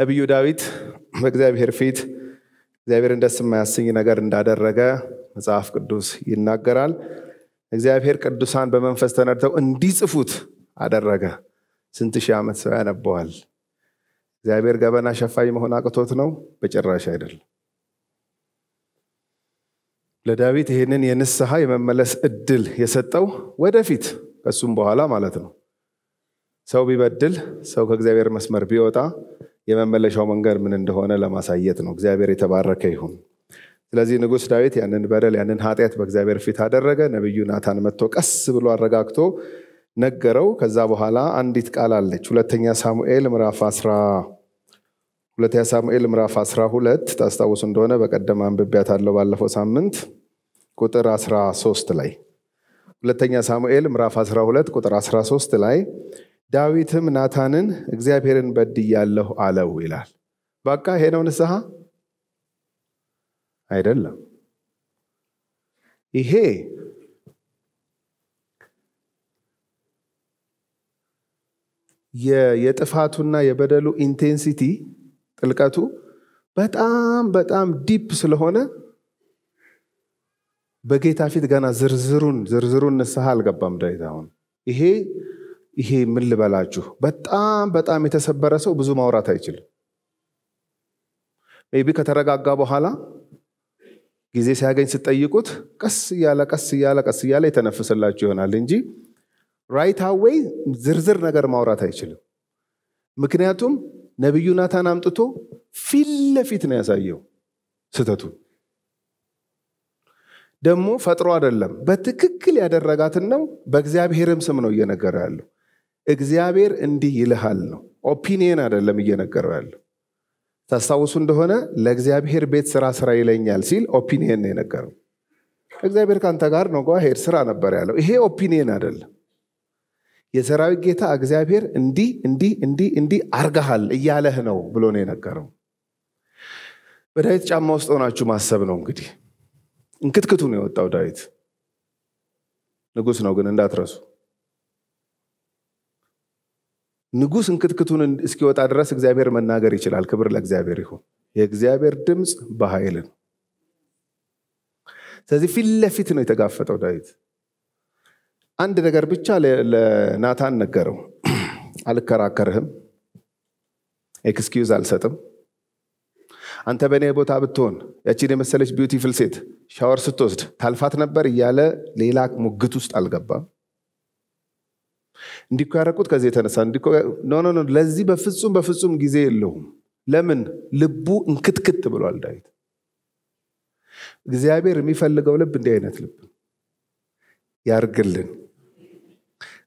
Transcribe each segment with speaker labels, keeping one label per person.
Speaker 1: ነቢዩ ዳዊት በእግዚአብሔር ፊት እግዚአብሔርን ደስ የማያሰኝ ነገር እንዳደረገ መጽሐፍ ቅዱስ ይናገራል። እግዚአብሔር ቅዱሳን በመንፈስ ተነድተው እንዲጽፉት አደረገ። ስንት ሺህ ዓመት ሰው ያነበዋል? እግዚአብሔር ገበና ሸፋኝ መሆን አቅቶት ነው? በጭራሽ አይደለም። ለዳዊት ይህንን የንስሐ የመመለስ እድል የሰጠው ወደፊት ከሱም በኋላ ማለት ነው። ሰው ቢበድል፣ ሰው ከእግዚአብሔር መስመር ቢወጣ የመመለሻው መንገድ ምን እንደሆነ ለማሳየት ነው። እግዚአብሔር የተባረከ ይሁን። ስለዚህ ንጉሥ ዳዊት ያንን በደል ያንን ኃጢአት በእግዚአብሔር ፊት አደረገ። ነቢዩ ናታን መጥቶ ቀስ ብሎ አረጋግቶ ነገረው። ከዛ በኋላ አንዲት ቃል አለች። ሁለተኛ ሳሙኤል ምዕራፍ 10 ሁለተኛ ሳሙኤል ምዕራፍ 12 ታስታውሱ እንደሆነ በቀደም አንብቤያታለሁ ባለፈው ሳምንት ቁጥር 13 ላይ ሁለተኛ ሳሙኤል ምዕራፍ 12 ቁጥር 13 ላይ ዳዊትም ናታንን እግዚአብሔርን በድያለሁ አለው ይላል። በቃ ይሄ ነው ንስሐ አይደለም። ይሄ የጥፋቱና የበደሉ ኢንቴንሲቲ ጥልቀቱ በጣም በጣም ዲፕ ስለሆነ በጌታ ፊት ገና ዝርዝሩን ዝርዝሩን ንስሐ አልገባም ዳዊት አሁን ይሄ ይሄ ምን ልበላችሁ፣ በጣም በጣም የተሰበረ ሰው ብዙ ማውራት አይችልም። ቢ ከተረጋጋ በኋላ ጊዜ ሲያገኝ ስትጠይቁት ቀስ እያለ ቀስ እያለ ቀስ እያለ የተነፍስላችሁ ይሆናል እንጂ ራይት አዌይ ዝርዝር ነገር ማውራት አይችልም። ምክንያቱም ነቢዩ ናታን አምጥቶ ፊት ለፊት ነው ያሳየው ስተቱ ደግሞ ፈጥሮ አይደለም፣ በትክክል ያደረጋትን ነው። በእግዚአብሔርም ስም ነው እየነገረ ያለው። እግዚአብሔር እንዲህ ይልሃል ነው። ኦፒኒየን አይደለም እየነገረ ያለው። ታስታውሱ እንደሆነ ለእግዚአብሔር ቤት ስራ ስራ ይለኛል ሲል ኦፒኒየን ነው የነገረው። እግዚአብሔር ከአንተ ጋር ነው፣ ሄድ ስራ ነበር ያለው። ይሄ ኦፒኒየን አይደለም። የሰራዊት ጌታ እግዚአብሔር እንዲህ እንዲህ እንዲህ እንዲህ አርገሃል እያለህ ነው ብሎ ነው የነገረው። በዳዊት ጫማ ውስጥ ሆናችሁ ማሰብ ነው እንግዲህ። እንክትክቱ ነው የወጣው ዳዊት። ንጉስ ነው ግን እንዳትረሱ። ንጉሥ እንክትክቱን እስኪወጣ ድረስ እግዚአብሔር መናገር ይችላል። ክብር ለእግዚአብሔር ይሁን። የእግዚአብሔር ድምፅ በኃይል ነው። ስለዚህ ፊት ለፊት ነው የተጋፈጠው ዳዊት። አንድ ነገር ብቻ ለናታን ነገረው። አልከራከርህም፣ ኤክስኪዩዝ አልሰጥም። አንተ በእኔ ቦታ ብትሆን ያቺን የመሰለች ቢዩቲፍል ሴት ሻወር ስትወስድ ታልፋት ነበር እያለ ሌላ ሙግት ውስጥ አልገባም። እንዲኮ ያረቁት ከዚህ የተነሳ እንዲኮ ኖ ኖ ለዚህ በፍጹም በፍጹም ጊዜ የለውም። ለምን ልቡ እንክትክት ብሏል ዳዊት። እግዚአብሔር የሚፈልገው ልብ እንዲህ አይነት ልብ ያርግልን።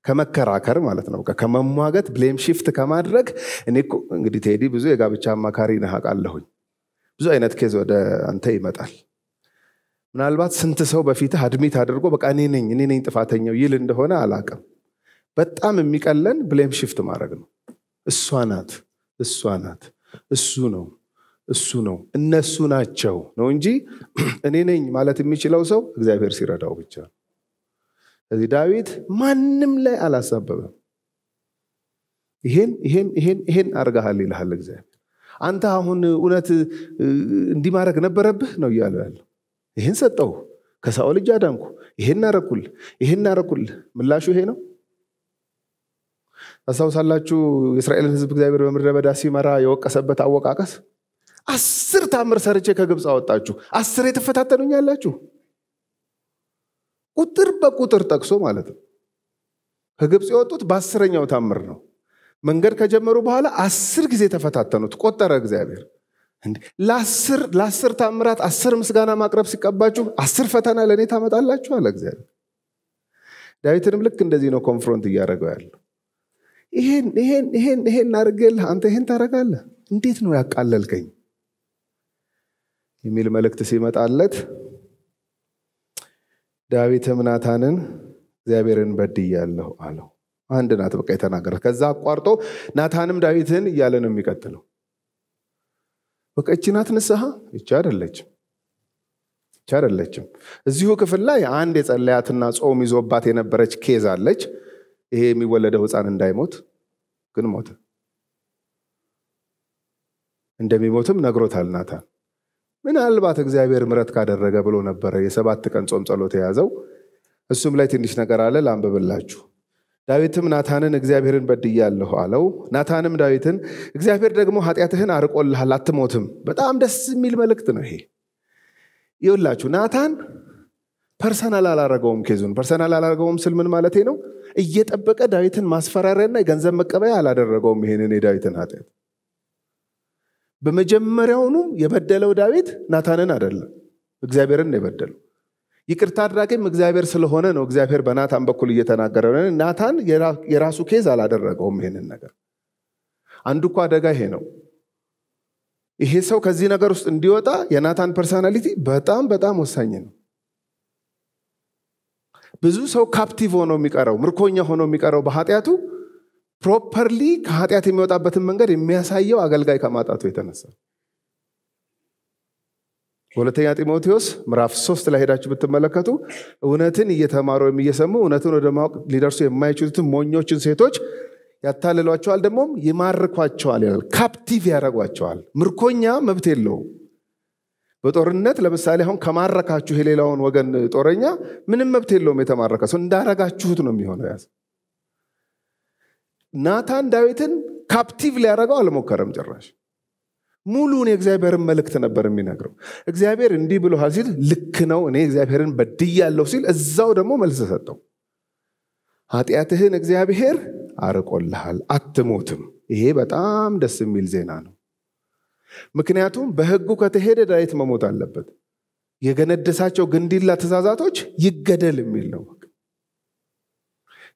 Speaker 1: ከመከራከር ማለት ነው፣ ከመሟገት ብሌም ሺፍት ከማድረግ እኔ እንግዲህ ቴዲ ብዙ የጋብቻ አማካሪ ነህ አውቃለሁኝ። ብዙ አይነት ኬዝ ወደ አንተ ይመጣል። ምናልባት ስንት ሰው በፊትህ አድሚት አድርጎ በቃ እኔ ነኝ እኔ ነኝ ጥፋተኛው ይል እንደሆነ አላቅም። በጣም የሚቀለን ብሌም ሽፍት ማድረግ ነው። እሷ ናት፣ እሷ ናት፣ እሱ ነው፣ እሱ ነው፣ እነሱ ናቸው ነው እንጂ እኔ ነኝ ማለት የሚችለው ሰው እግዚአብሔር ሲረዳው ብቻ ነው። ስለዚህ ዳዊት ማንም ላይ አላሳበበም። ይሄን ይሄን ይሄን ይሄን አርጋሃል ይልሃል እግዚአብሔር። አንተ አሁን እውነት እንዲህ ማድረግ ነበረብህ ነው እያለ ያለ ይህን ሰጠው ከሳኦል እጅ አዳንኩ፣ ይሄን አረኩል፣ ይሄን አረኩል። ምላሹ ይሄ ነው። ታስታውሳላችሁ? የእስራኤልን ህዝብ እግዚአብሔር በምድረ በዳ ሲመራ የወቀሰበት አወቃቀስ አስር ታምር ሰርቼ ከግብፅ አወጣችሁ፣ አስር ትፈታተኑኛላችሁ። ቁጥር በቁጥር ጠቅሶ ማለት ነው። ከግብፅ የወጡት በአስረኛው ታምር ነው። መንገድ ከጀመሩ በኋላ አስር ጊዜ ተፈታተኑት፣ ቆጠረ እግዚአብሔር። ለአስር ታምራት አስር ምስጋና ማቅረብ ሲቀባችሁ አስር ፈተና ለእኔ ታመጣላችሁ አለ እግዚአብሔር። ዳዊትንም ልክ እንደዚህ ነው ኮንፍሮንት እያደረገው ያለው። ይሄን ይሄን ይሄን ይሄን አድርጌልህ አንተ ይሄን ታደርጋለህ እንዴት ነው ያቃለልከኝ የሚል መልእክት ሲመጣለት ዳዊትም ናታንን እግዚአብሔርን በድያለሁ አለው አንድ ናት በቃ የተናገረ ከዛ አቋርጦ ናታንም ዳዊትን እያለ ነው የሚቀጥለው በቃ እቺ ናት ንስሐ እቺ አይደለችም እቺ አደለችም እዚሁ ክፍል ላይ አንድ የጸለያትና ጾም ይዞባት የነበረች ኬዝ አለች ይሄ የሚወለደው ህፃን እንዳይሞት ግን ሞተ። እንደሚሞትም ነግሮታል ናታን። ምናልባት እግዚአብሔር ምረት ካደረገ ብሎ ነበረ የሰባት ቀን ጾም ጸሎት የያዘው። እሱም ላይ ትንሽ ነገር አለ፣ ላንብብላችሁ። ዳዊትም ናታንን እግዚአብሔርን በድያለሁ አለው። ናታንም ዳዊትን እግዚአብሔር ደግሞ ኃጢአትህን አርቆልሃል፣ አትሞትም። በጣም ደስ የሚል መልእክት ነው ይሄ። ይውላችሁ ናታን ፐርሰናል አላረገውም። ኬዙን ፐርሰናል አላረገውም ስል ምን ማለቴ ነው? እየጠበቀ ዳዊትን ማስፈራሪያና የገንዘብ መቀበያ አላደረገውም። ይሄንን የዳዊትን ኃጢአት በመጀመሪያውኑ የበደለው ዳዊት ናታንን አይደለም፣ እግዚአብሔርን ነው የበደለው። ይቅርታ አድራጊም እግዚአብሔር ስለሆነ ነው እግዚአብሔር በናታን በኩል እየተናገረ ናታን የራሱ ኬዝ አላደረገውም ይሄንን ነገር። አንዱ እኳ አደጋ ይሄ ነው። ይሄ ሰው ከዚህ ነገር ውስጥ እንዲወጣ የናታን ፐርሰናሊቲ በጣም በጣም ወሳኝ ነው። ብዙ ሰው ካፕቲቭ ሆኖ የሚቀረው ምርኮኛ ሆኖ የሚቀረው በኃጢአቱ ፕሮፐርሊ ከኃጢአት የሚወጣበትን መንገድ የሚያሳየው አገልጋይ ከማጣቱ የተነሳ ሁለተኛ ጢሞቴዎስ ምዕራፍ ሶስት ላይ ሄዳችሁ ብትመለከቱ እውነትን እየተማሩ ወይም እየሰሙ እውነትን ወደ ማወቅ ሊደርሱ የማይችሉትን ሞኞችን ሴቶች ያታልሏቸዋል፣ ደግሞም ይማርኳቸዋል ይላል። ካፕቲቭ ያደርጓቸዋል። ምርኮኛ መብት የለውም። በጦርነት ለምሳሌ አሁን ከማረካችሁ የሌላውን ወገን ጦረኛ ምንም መብት የለውም። የተማረከ ሰው እንዳረጋችሁት ነው የሚሆነው። ያዝ ናታን ዳዊትን ካፕቲቭ ሊያረገው አልሞከረም ጭራሽ። ሙሉን የእግዚአብሔርን መልእክት ነበር የሚነግረው። እግዚአብሔር እንዲህ ብሎሃል ሲል ልክ ነው እኔ እግዚአብሔርን በድያለሁ ሲል እዛው ደግሞ መልስ ሰጠው። ኃጢአትህን እግዚአብሔር አርቆልሃል፣ አትሞትም። ይሄ በጣም ደስ የሚል ዜና ነው። ምክንያቱም በህጉ ከተሄደ ዳዊት መሞት አለበት። የገነደሳቸው ግንዲላ ትእዛዛቶች ይገደል የሚል ነው።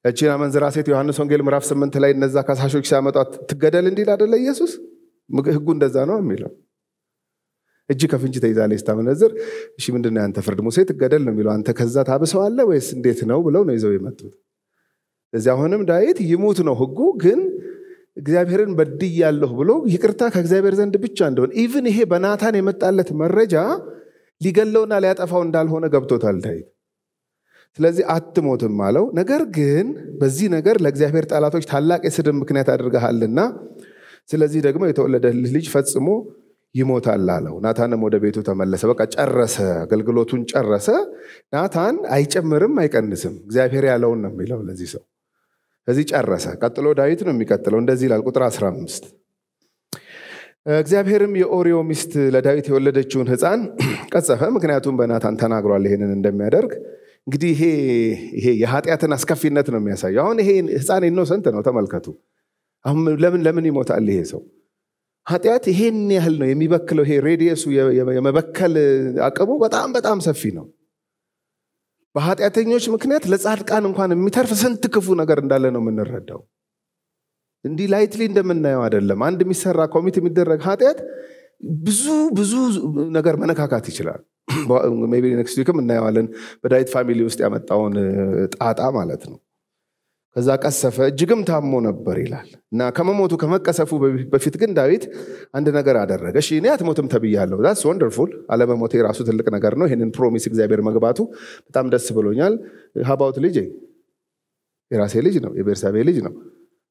Speaker 1: እቺን አመንዝራ ሴት ዮሐንስ ወንጌል ምዕራፍ ስምንት ላይ እነዛ ከሳሾች ሲያመጧት ትገደል እንዲል አደለ ኢየሱስ? ህጉ እንደዛ ነው የሚለው እጅ ከፍንጅ ተይዛለች ስታመነዝር። እሺ ምንድን ያንተ ፍርድ? ሙሴ ትገደል ነው የሚለው። አንተ ከዛ ታብሰዋለ ወይስ እንዴት ነው ብለው ነው ይዘው የመጡት። እዚህ አሁንም ዳዊት ይሙት ነው ህጉ ግን እግዚአብሔርን በድያለሁ ብሎ ይቅርታ ከእግዚአብሔር ዘንድ ብቻ እንደሆነ ኢቭን ይሄ በናታን የመጣለት መረጃ ሊገለውና ሊያጠፋው እንዳልሆነ ገብቶታል ዳዊት። ስለዚህ አትሞትም አለው። ነገር ግን በዚህ ነገር ለእግዚአብሔር ጠላቶች ታላቅ የስድብ ምክንያት አድርገሃልና ስለዚህ ደግሞ የተወለደልህ ልጅ ፈጽሞ ይሞታል አለው። ናታንም ወደ ቤቱ ተመለሰ። በቃ ጨረሰ፣ አገልግሎቱን ጨረሰ። ናታን አይጨምርም፣ አይቀንስም። እግዚአብሔር ያለውን ነው የሚለው ለዚህ ሰው እዚህ ጨረሰ። ቀጥሎ ዳዊት ነው የሚቀጥለው። እንደዚህ ይላል ቁጥር 15 እግዚአብሔርም የኦሪዮ ሚስት ለዳዊት የወለደችውን ህፃን ቀጸፈ። ምክንያቱም በናታን ተናግሯል ይሄንን እንደሚያደርግ። እንግዲህ ይሄ የኃጢአትን አስከፊነት ነው የሚያሳየው። አሁን ይሄ ህፃን ኢኖሰንት ነው፣ ተመልከቱ። አሁን ለምን ለምን ይሞታል ይሄ ሰው? ኃጢአት ይሄን ያህል ነው የሚበክለው። ይሄ ሬዲየሱ የመበከል አቅሙ በጣም በጣም ሰፊ ነው። በኃጢአተኞች ምክንያት ለጻድቃን እንኳን የሚተርፍ ስንት ክፉ ነገር እንዳለ ነው የምንረዳው። እንዲህ ላይትሊ እንደምናየው አይደለም። አንድ የሚሰራ ኮሚት የሚደረግ ኃጢአት ብዙ ብዙ ነገር መነካካት ይችላል። ቢ ኔክስት ዊክም እናየዋለን በዳዊት ፋሚሊ ውስጥ ያመጣውን ጣጣ ማለት ነው። ከዛ ቀሰፈ፣ እጅግም ታሞ ነበር ይላል እና ከመሞቱ ከመቀሰፉ በፊት ግን ዳዊት አንድ ነገር አደረገ። እሺ እኔ አትሞትም ተብያለሁ። ዛትስ ወንደርፉል። አለመሞት የራሱ ትልቅ ነገር ነው። ይህንን ፕሮሚስ እግዚአብሔር መግባቱ በጣም ደስ ብሎኛል። ሀባውት ልጅ የራሴ ልጅ ነው፣ የቤርሳቤ ልጅ ነው።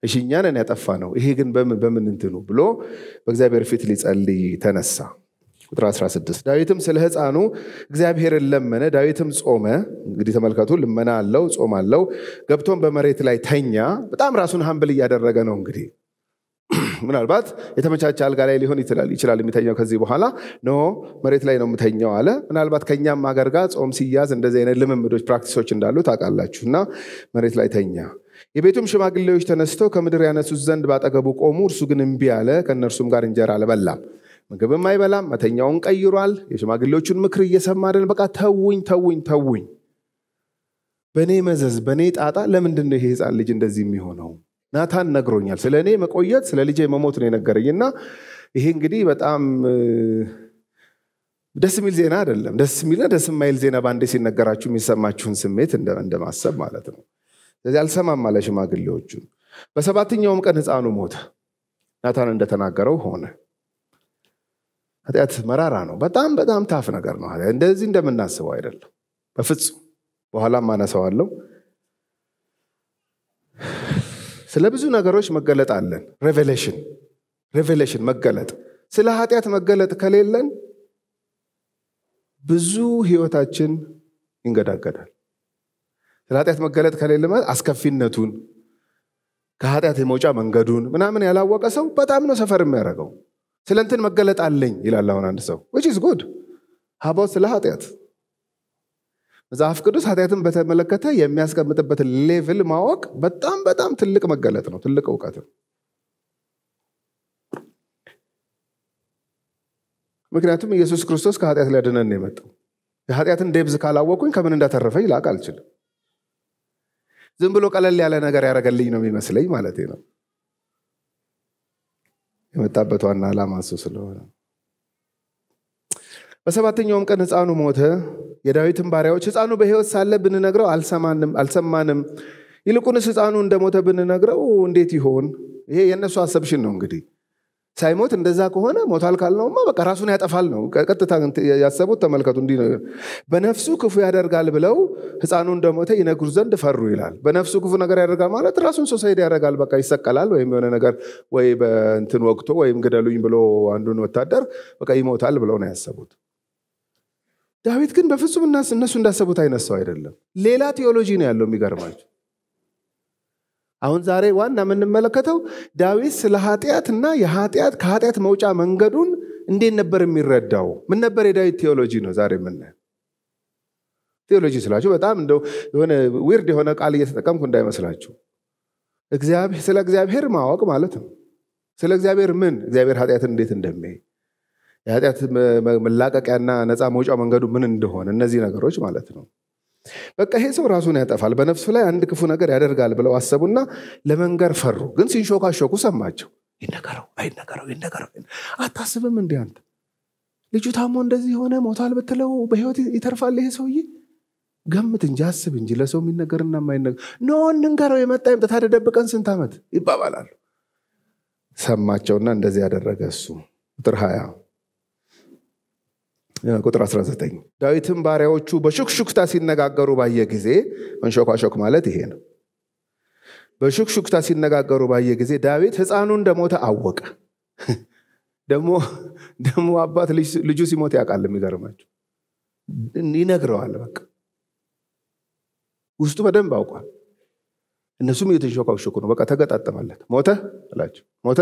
Speaker 1: እሺ ያጠፋ ነው። ይሄ ግን በምን በምን እንትኑ ብሎ በእግዚአብሔር ፊት ሊጸልይ ተነሳ። ቁጥር 16 ዳዊትም ስለ ህፃኑ እግዚአብሔርን ለመነ። ዳዊትም ጾመ። እንግዲህ ተመልከቱ፣ ልመና አለው፣ ጾም አለው። ገብቶም በመሬት ላይ ተኛ። በጣም ራሱን ሀምብል እያደረገ ነው። እንግዲህ ምናልባት የተመቻቸ አልጋ ላይ ሊሆን ይችላል ይችላል የሚተኛው ከዚህ በኋላ ኖ መሬት ላይ ነው የምተኛው አለ። ምናልባት ከእኛም ሀገር ጋር ጾም ሲያዝ እንደዚህ አይነት ልምምዶች ፕራክቲሶች እንዳሉ ታውቃላችሁ። እና መሬት ላይ ተኛ። የቤቱም ሽማግሌዎች ተነስተው ከምድር ያነሱት ዘንድ ባጠገቡ ቆሙ። እርሱ ግን እምቢ አለ፣ ከእነርሱም ጋር እንጀራ አልበላም። ምግብም አይበላም፣ መተኛውን ቀይሯል። የሽማግሌዎቹን ምክር እየሰማ አይደለም። በቃ ተውኝ፣ ተውኝ፣ ተውኝ። በእኔ መዘዝ፣ በእኔ ጣጣ ለምንድን ነው ይሄ ህፃን ልጅ እንደዚህ የሚሆነው? ናታን ነግሮኛል። ስለ እኔ መቆየት፣ ስለ ልጄ መሞት ነው የነገረኝ እና ይሄ እንግዲህ በጣም ደስ የሚል ዜና አይደለም። ደስ የሚል ደስ የማይል ዜና በአንዴ ሲነገራችሁ የሚሰማችሁን ስሜት እንደማሰብ ማለት ነው። ስለዚህ አልሰማም አለ ሽማግሌዎቹን። በሰባተኛውም ቀን ህፃኑ ሞተ፣ ናታን እንደተናገረው ሆነ። ኃጢአት መራራ ነው። በጣም በጣም ታፍ ነገር ነው። እንደዚህ እንደምናስበው አይደለም በፍጹም። በኋላም አነሳዋለሁ። ስለ ብዙ ነገሮች መገለጥ አለን። ሬቬሌሽን ሬቬሌሽን መገለጥ። ስለ ኃጢአት መገለጥ ከሌለን ብዙ ህይወታችን ይንገዳገዳል። ስለ ኃጢአት መገለጥ ከሌለ ማለት አስከፊነቱን ከኃጢአት የመውጫ መንገዱን ምናምን ያላወቀ ሰው በጣም ነው ሰፈር የሚያደርገው። ስለ እንትን መገለጥ አለኝ ይላል። አሁን አንድ ሰው ዊች ኢዝ ጉድ ሀባው ስለ ኃጢአት መጽሐፍ ቅዱስ ኃጢአትን በተመለከተ የሚያስቀምጥበትን ሌቭል ማወቅ በጣም በጣም ትልቅ መገለጥ ነው፣ ትልቅ እውቀት ነው። ምክንያቱም ኢየሱስ ክርስቶስ ከኃጢአት ሊያድነን ነው የመጣው። የኃጢአትን ዴብዝ ካላወቁኝ ከምን እንዳተረፈኝ ላቅ አልችልም። ዝም ብሎ ቀለል ያለ ነገር ያደረገልኝ ነው የሚመስለኝ ማለት ነው። የመጣበት ዋና ዓላማ እሱ ስለሆነ በሰባተኛውም ቀን ህፃኑ ሞተ። የዳዊትን ባሪያዎች ህፃኑ በህይወት ሳለ ብንነግረው አልሰማንም፣ ይልቁንስ ህፃኑ እንደሞተ ብንነግረው እንዴት ይሆን? ይሄ የእነሱ አሰብሽን ነው እንግዲህ ሳይሞት እንደዛ ከሆነ ሞታል ካልነውማ በቃ ራሱን ያጠፋል ነው። ቀጥታ ያሰቡት ተመልከቱ። እንዲ በነፍሱ ክፉ ያደርጋል ብለው ህፃኑ እንደሞተ ይነግሩ ዘንድ ፈሩ ይላል። በነፍሱ ክፉ ነገር ያደርጋል ማለት ራሱን ሶሳይድ ያደርጋል። በቃ ይሰቀላል፣ ወይም የሆነ ነገር ወይ በእንትን ወቅቶ ወይም ግደሉኝ ብሎ አንዱን ወታደር በቃ ይሞታል ብለው ነው ያሰቡት። ዳዊት ግን በፍጹም እነሱ እንዳሰቡት አይነት ሰው አይደለም። ሌላ ቴዎሎጂ ነው ያለው የሚገርማቸው አሁን ዛሬ ዋና የምንመለከተው ዳዊት ስለ እና የኃጢአት ከኃጢአት መውጫ መንገዱን እንዴት ነበር የሚረዳው? ምን ነበር የዳዊት ቴዎሎጂ ነው ዛሬ ምን ቴዎሎጂ ስላችሁ በጣም እንደው የሆነ ዊርድ የሆነ ቃል እየተጠቀምኩ እንዳይመስላችሁ። ስለ እግዚአብሔር ማወቅ ማለት ነው። ስለ እግዚአብሔር ምን እግዚአብሔር ኃጢአትን እንዴት እንደሚሄድ የኃጢአት መላቀቂያና ነፃ መውጫ መንገዱ ምን እንደሆነ እነዚህ ነገሮች ማለት ነው። በቃ ይሄ ሰው ራሱን ያጠፋል፣ በነፍሱ ላይ አንድ ክፉ ነገር ያደርጋል ብለው አሰቡና ለመንገር ፈሩ። ግን ሲንሾካሾኩ ሰማቸው። ይነገረው አይነገረው፣ ይነገረው አታስብም እንዲ አንተ ልጁ ታሞ እንደዚህ የሆነ ሞታል ብትለው በህይወት ይተርፋል ይሄ ሰውዬ? ገምት እንጂ አስብ እንጂ ለሰው የሚነገርና የማይነገር ኖ እንንገረው፣ የመጣ ይምጣ፣ ታዲያ ደብቀን ስንት ዓመት ይባባላሉ። ሰማቸውና እንደዚህ ያደረገ እሱ ቁጥር ሀያ ቁጥር 19 ዳዊትም ባሪያዎቹ በሹክሹክታ ሲነጋገሩ ባየ ጊዜ መንሾኳሾክ ማለት ይሄ ነው። በሹክሹክታ ሲነጋገሩ ባየ ጊዜ ዳዊት ህፃኑ እንደሞተ አወቀ። ደግሞ ደግሞ አባት ልጁ ሲሞት ያውቃል። የሚገርማቸው ይነግረዋል። በቃ ውስጡ በደንብ አውቋል። እነሱም እየተንሾካሾኩ ነው። በቃ ተገጣጠመለት። ሞተ አላቸው። ሞተ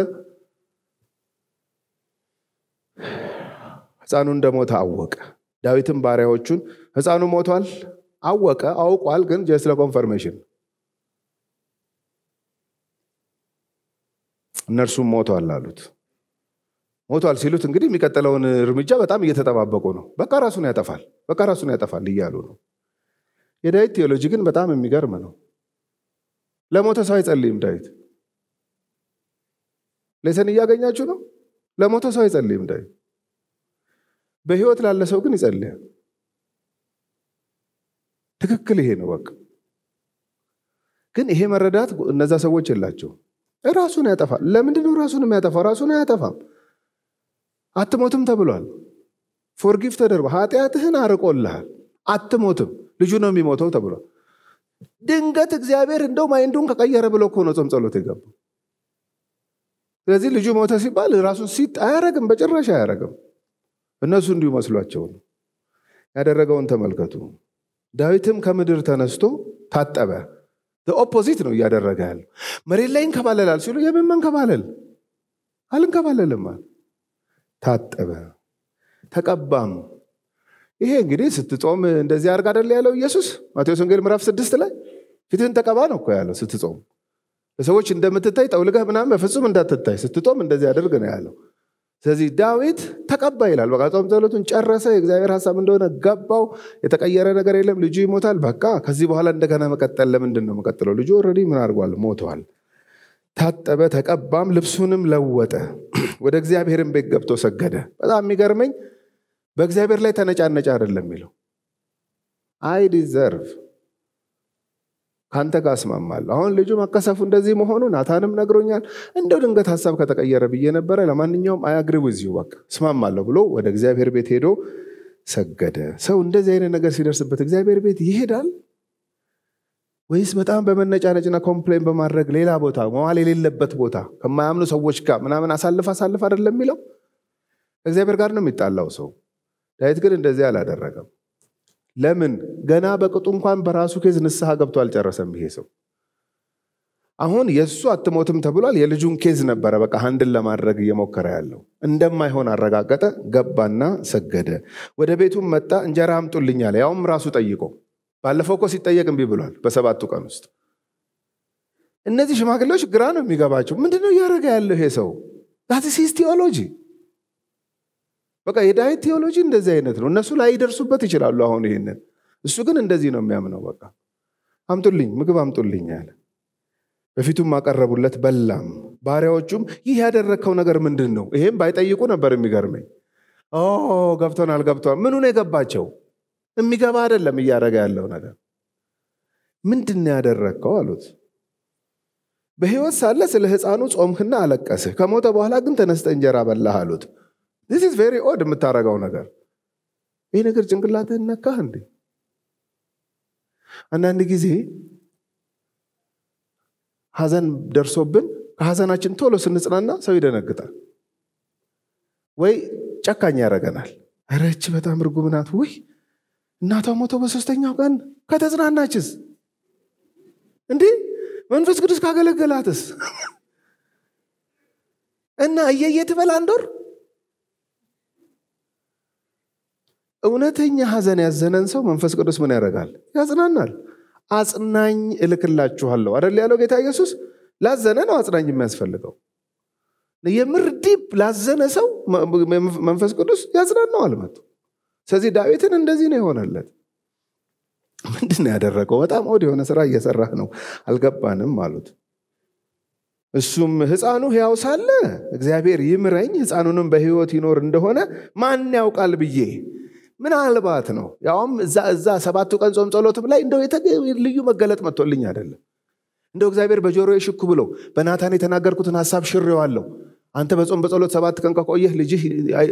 Speaker 1: ህፃኑ እንደሞተ አወቀ። ዳዊትም ባሪያዎቹን ህፃኑ ሞቷል አወቀ አውቋል፣ ግን ጀስት ለኮንፈርሜሽን እነርሱም ሞቷል አሉት። ሞቷል ሲሉት እንግዲህ የሚቀጥለውን እርምጃ በጣም እየተጠባበቁ ነው። በቃ ራሱን ያጠፋል፣ በቃ ራሱን ያጠፋል እያሉ ነው። የዳዊት ቴዎሎጂ ግን በጣም የሚገርም ነው። ለሞተ ሰው አይጸልይም ዳዊት። ሌሰን እያገኛችሁ ነው። ለሞተ ሰው አይጸልይም ዳዊት በህይወት ላለ ሰው ግን ይጸልያል። ትክክል ይሄ ነው በቃ። ግን ይሄ መረዳት እነዛ ሰዎች የላቸው። ራሱን ያጠፋል። ለምንድነው ራሱን የሚያጠፋው? ራሱን አያጠፋም። አትሞትም ተብሏል። ፎርጊፍ ተደርጎ ኃጢአትህን አርቆልሃል፣ አትሞትም። ልጁ ነው የሚሞተው ተብሏል። ድንገት እግዚአብሔር እንደው ማይንዱን ከቀየረ ብሎ እኮ ነው ጾም ጸሎት የገባው። ስለዚህ ልጁ ሞተ ሲባል ራሱን ሲጥ አያረግም፣ በጭራሽ አያረግም። እነሱ እንዲሁ መስሏቸው ነው። ያደረገውን ተመልከቱ። ዳዊትም ከምድር ተነስቶ ታጠበ። ኦፖዚት ነው እያደረገ ያለው። መሬት ላይ እንከባለላል ሲሉ የምን መንከባለል? አልንከባለልም። ታጠበ ተቀባም። ይሄ እንግዲህ ስትጾም እንደዚህ አርግ አደለ ያለው ኢየሱስ ማቴዎስ ወንጌል ምዕራፍ ስድስት ላይ ፊትህን ተቀባ ነው እኮ ያለው ስትጾም ለሰዎች እንደምትታይ ጠውልገህ ምናምን በፍጹም እንዳትታይ ስትጦም እንደዚህ አድርግ ነው ያለው። ስለዚህ ዳዊት ተቀባ ይላል። በቃ ጾም ጸሎቱን ጨረሰ። የእግዚአብሔር ሀሳብ እንደሆነ ገባው። የተቀየረ ነገር የለም። ልጁ ይሞታል። በቃ ከዚህ በኋላ እንደገና መቀጠል ለምንድን ነው መቀጠለው? ልጁ ኦልሬዲ ምን አድርጓል? ሞተዋል። ታጠበ፣ ተቀባም፣ ልብሱንም ለወጠ። ወደ እግዚአብሔርን ቤት ገብቶ ሰገደ። በጣም የሚገርመኝ በእግዚአብሔር ላይ ተነጫነጫ አይደለም የሚለው አይ ዲዘርቭ ከአንተ ጋር እስማማለሁ። አሁን ልጁ መከሰፉ እንደዚህ መሆኑ ናታንም ነግሮኛል። እንደው ድንገት ሀሳብ ከተቀየረ ብዬ ነበረ። ለማንኛውም አያግሪ ዚሁ በቃ እስማማለሁ ብሎ ወደ እግዚአብሔር ቤት ሄዶ ሰገደ። ሰው እንደዚህ አይነት ነገር ሲደርስበት እግዚአብሔር ቤት ይሄዳል ወይስ በጣም በመነጫነጭና ኮምፕሌን በማድረግ ሌላ ቦታ መዋል የሌለበት ቦታ ከማያምኑ ሰዎች ጋር ምናምን አሳልፍ አሳልፍ አይደለም የሚለው እግዚአብሔር ጋር ነው የሚጣላው ሰው። ዳዊት ግን እንደዚህ አላደረገም። ለምን ገና በቅጡ እንኳን በራሱ ኬዝ ንስሐ ገብቶ አልጨረሰም ይሄ ሰው። አሁን የእሱ አትሞትም ተብሏል። የልጁን ኬዝ ነበረ በቃ አንድን ለማድረግ እየሞከረ ያለው እንደማይሆን አረጋገጠ። ገባና ሰገደ። ወደ ቤቱም መጣ። እንጀራ አምጡልኝ ያውም ራሱ ጠይቆ ባለፈው እኮ ሲጠየቅ እምቢ ብሏል። በሰባቱ ቀን ውስጥ እነዚህ ሽማግሌዎች ግራ ነው የሚገባቸው። ምንድነው እያደረገ ያለው ይሄ ሰው? ዛት ቲዎሎጂ በቃ የዳዊት ቴዎሎጂ እንደዚህ አይነት ነው። እነሱ ላይ ይደርሱበት ይችላሉ። አሁን ይህንን እሱ ግን እንደዚህ ነው የሚያምነው። በቃ አምጡልኝ፣ ምግብ አምጡልኝ አለ። በፊቱም አቀረቡለት፣ በላም። ባሪያዎቹም ይህ ያደረግከው ነገር ምንድን ነው? ይሄም ባይጠይቁ ነበር የሚገርመኝ። ገብቶናል፣ ገብቶናል። ምኑ ነው የገባቸው? የሚገባ አይደለም እያደረገ ያለው ነገር። ምንድን ነው ያደረግከው አሉት። በህይወት ሳለ ስለ ህፃኑ ጾምህና አለቀስህ፣ ከሞተ በኋላ ግን ተነስተ እንጀራ በላህ አሉት። ዚስ ኢዝ ቬሪ ኦድ የምታደርገው ነገር። ይህ ነገር ጭንቅላትህን ነካህ እንዴ? አንዳንድ ጊዜ ሀዘን ደርሶብን ከሀዘናችን ቶሎ ስንጽናና ሰው ይደነግጣል ወይ ጨካኝ ያደርገናል። ኧረ እች በጣም ርጉም ናት። ውይ እናቷ ሞቶ በሶስተኛው ቀን ከተጽናናችስ እንዴ መንፈስ ቅዱስ ካገለገላትስ እና እየየ ትበል አንድ እውነተኛ ሐዘን ያዘነን ሰው መንፈስ ቅዱስ ምን ያደርጋል? ያጽናናል። አጽናኝ እልክላችኋለሁ አደል ያለው ጌታ ኢየሱስ። ላዘነ ነው አጽናኝ የሚያስፈልገው። የምር ዲፕ ላዘነ ሰው መንፈስ ቅዱስ ያጽናናዋል መጥቶ። ስለዚህ ዳዊትን እንደዚህ ነው የሆነለት። ምንድን ነው ያደረገው? በጣም ኦድ የሆነ ስራ እየሰራህ ነው፣ አልገባንም አሉት። እሱም ህፃኑ ሕያው ሳለ እግዚአብሔር ይምረኝ፣ ህፃኑንም በህይወት ይኖር እንደሆነ ማን ያውቃል ብዬ ምናልባት ነው ያውም እዛ እዛ ሰባቱ ቀን ጾም ጸሎትም ላይ እንደው ልዩ መገለጥ መጥቶልኝ አይደለም እንደው እግዚአብሔር በጆሮ ሽኩ ብሎ በናታን የተናገርኩትን ሀሳብ ሽሬዋለሁ አንተ በጾም በጸሎት ሰባት ቀን ከቆየህ ልጅህ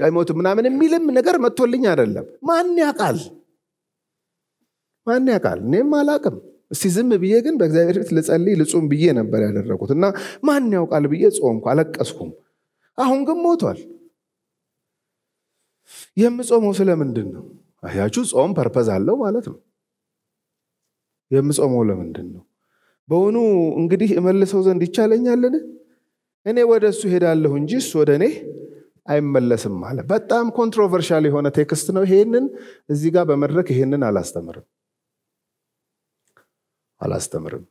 Speaker 1: አይሞትም ምናምን የሚልም ነገር መጥቶልኝ አይደለም ማን ያውቃል ማን ያውቃል እኔም አላቅም እስቲ ዝም ብዬ ግን በእግዚአብሔር ፊት ልጸልይ ልጹም ብዬ ነበር ያደረጉት እና ማን ያውቃል ብዬ ጾምኩ አለቀስኩም አሁን ግን ሞቷል የምጾመው ስለምንድን ነው? አያችሁ፣ ጾም ፐርፐዝ አለው ማለት ነው። የምጾመው ለምንድን ነው? በውኑ እንግዲህ እመልሰው ዘንድ ይቻለኛልን? እኔ ወደ እሱ ሄዳለሁ እንጂ እሱ ወደ እኔ አይመለስም አለ። በጣም ኮንትሮቨርሻል የሆነ ቴክስት ነው። ይሄንን እዚህ ጋር በመድረክ ይሄንን አላስተምርም አላስተምርም።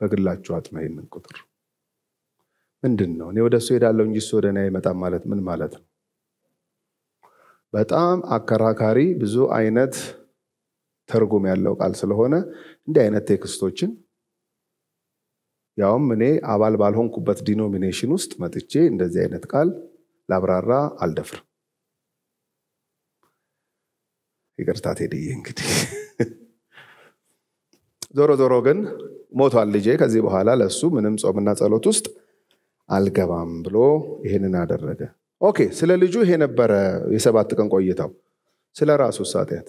Speaker 1: በግላችሁ አጥና ይንን ቁጥር ምንድን ነው? እኔ ወደ እሱ ሄዳለሁ እንጂ እሱ ወደ እኔ አይመጣም ማለት ምን ማለት ነው? በጣም አከራካሪ ብዙ አይነት ትርጉም ያለው ቃል ስለሆነ እንዲህ አይነት ቴክስቶችን ያውም እኔ አባል ባልሆንኩበት ዲኖሚኔሽን ውስጥ መጥቼ እንደዚህ አይነት ቃል ላብራራ አልደፍርም። ይቅርታ ቴድዬ። እንግዲህ ዞሮ ዞሮ ግን ሞቷል ልጄ፣ ከዚህ በኋላ ለሱ ምንም ጾምና ጸሎት ውስጥ አልገባም ብሎ ይህንን አደረገ። ኦኬ፣ ስለ ልጁ ይሄ ነበረ የሰባት ቀን ቆይታው። ስለ ራሱ ኃጢአት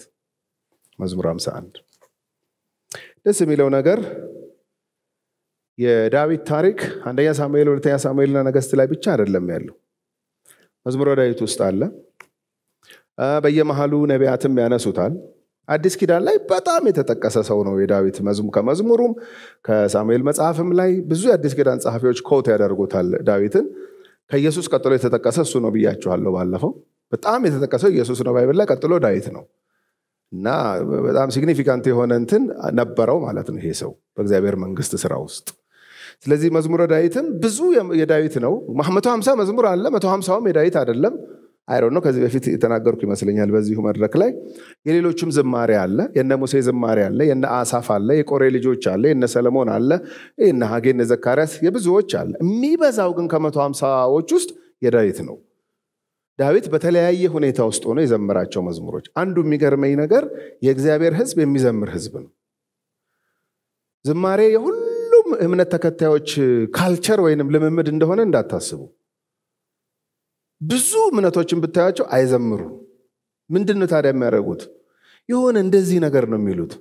Speaker 1: መዝሙር 51 ደስ የሚለው ነገር የዳዊት ታሪክ አንደኛ ሳሙኤል፣ ሁለተኛ ሳሙኤልና ነገስት ላይ ብቻ አይደለም ያለው። መዝሙረ ዳዊት ውስጥ አለ። በየመሃሉ ነቢያትም ያነሱታል። አዲስ ኪዳን ላይ በጣም የተጠቀሰ ሰው ነው የዳዊት ከመዝሙሩም ከሳሙኤል መጽሐፍም ላይ ብዙ የአዲስ ኪዳን ጸሐፊዎች ኮት ያደርጉታል ዳዊትን። ከኢየሱስ ቀጥሎ የተጠቀሰ እሱ ነው ብያችኋለሁ ባለፈው። በጣም የተጠቀሰው ኢየሱስ ነው ባይብል ላይ፣ ቀጥሎ ዳዊት ነው እና በጣም ሲግኒፊካንት የሆነ እንትን ነበረው ማለት ነው ይሄ ሰው በእግዚአብሔር መንግስት ስራ ውስጥ። ስለዚህ መዝሙረ ዳዊትም ብዙ የዳዊት ነው። መቶ ሀምሳ መዝሙር አለ። መቶ ሀምሳውም የዳዊት አይደለም። አይሮ ነው። ከዚህ በፊት የተናገርኩ ይመስለኛል በዚሁ መድረክ ላይ የሌሎችም ዝማሬ አለ። የነ ሙሴ ዝማሬ አለ፣ የነ አሳፍ አለ፣ የቆሬ ልጆች አለ፣ የነ ሰለሞን አለ፣ የነ ሀጌ፣ የነ ዘካርያስ የብዙዎች አለ። የሚበዛው ግን ከመቶ ሀምሳዎች ውስጥ የዳዊት ነው። ዳዊት በተለያየ ሁኔታ ውስጥ ሆኖ የዘመራቸው መዝሙሮች አንዱ የሚገርመኝ ነገር የእግዚአብሔር ህዝብ የሚዘምር ህዝብ ነው። ዝማሬ የሁሉም እምነት ተከታዮች ካልቸር ወይንም ልምምድ እንደሆነ እንዳታስቡ። ብዙ እምነቶችን ብታያቸው አይዘምሩ ምንድን ታዲያ የሚያደርጉት የሆነ እንደዚህ ነገር ነው የሚሉት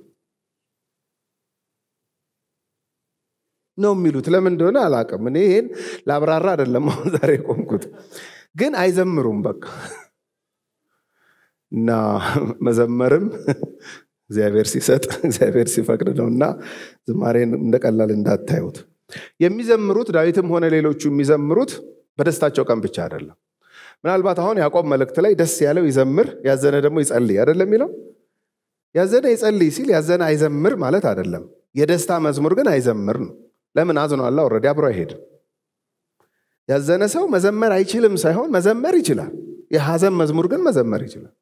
Speaker 1: ነው የሚሉት ለምን እንደሆነ አላቅም እኔ ይሄን ላብራራ አይደለም አሁን ዛሬ የቆምኩት ግን አይዘምሩም በቃ እና መዘመርም እግዚአብሔር ሲሰጥ እግዚአብሔር ሲፈቅድ ነው እና ዝማሬን እንደቀላል እንዳታዩት የሚዘምሩት ዳዊትም ሆነ ሌሎቹ የሚዘምሩት በደስታቸው ቀን ብቻ አይደለም ምናልባት አሁን ያዕቆብ መልእክት ላይ ደስ ያለው ይዘምር፣ ያዘነ ደግሞ ይጸልይ አይደለም የሚለው። ያዘነ ይጸልይ ሲል ያዘነ አይዘምር ማለት አይደለም። የደስታ መዝሙር ግን አይዘምር ነው። ለምን አዝኗላ? ረዲ አብሮ አይሄድም። ያዘነ ሰው መዘመር አይችልም ሳይሆን መዘመር ይችላል። የሐዘን መዝሙር ግን መዘመር ይችላል።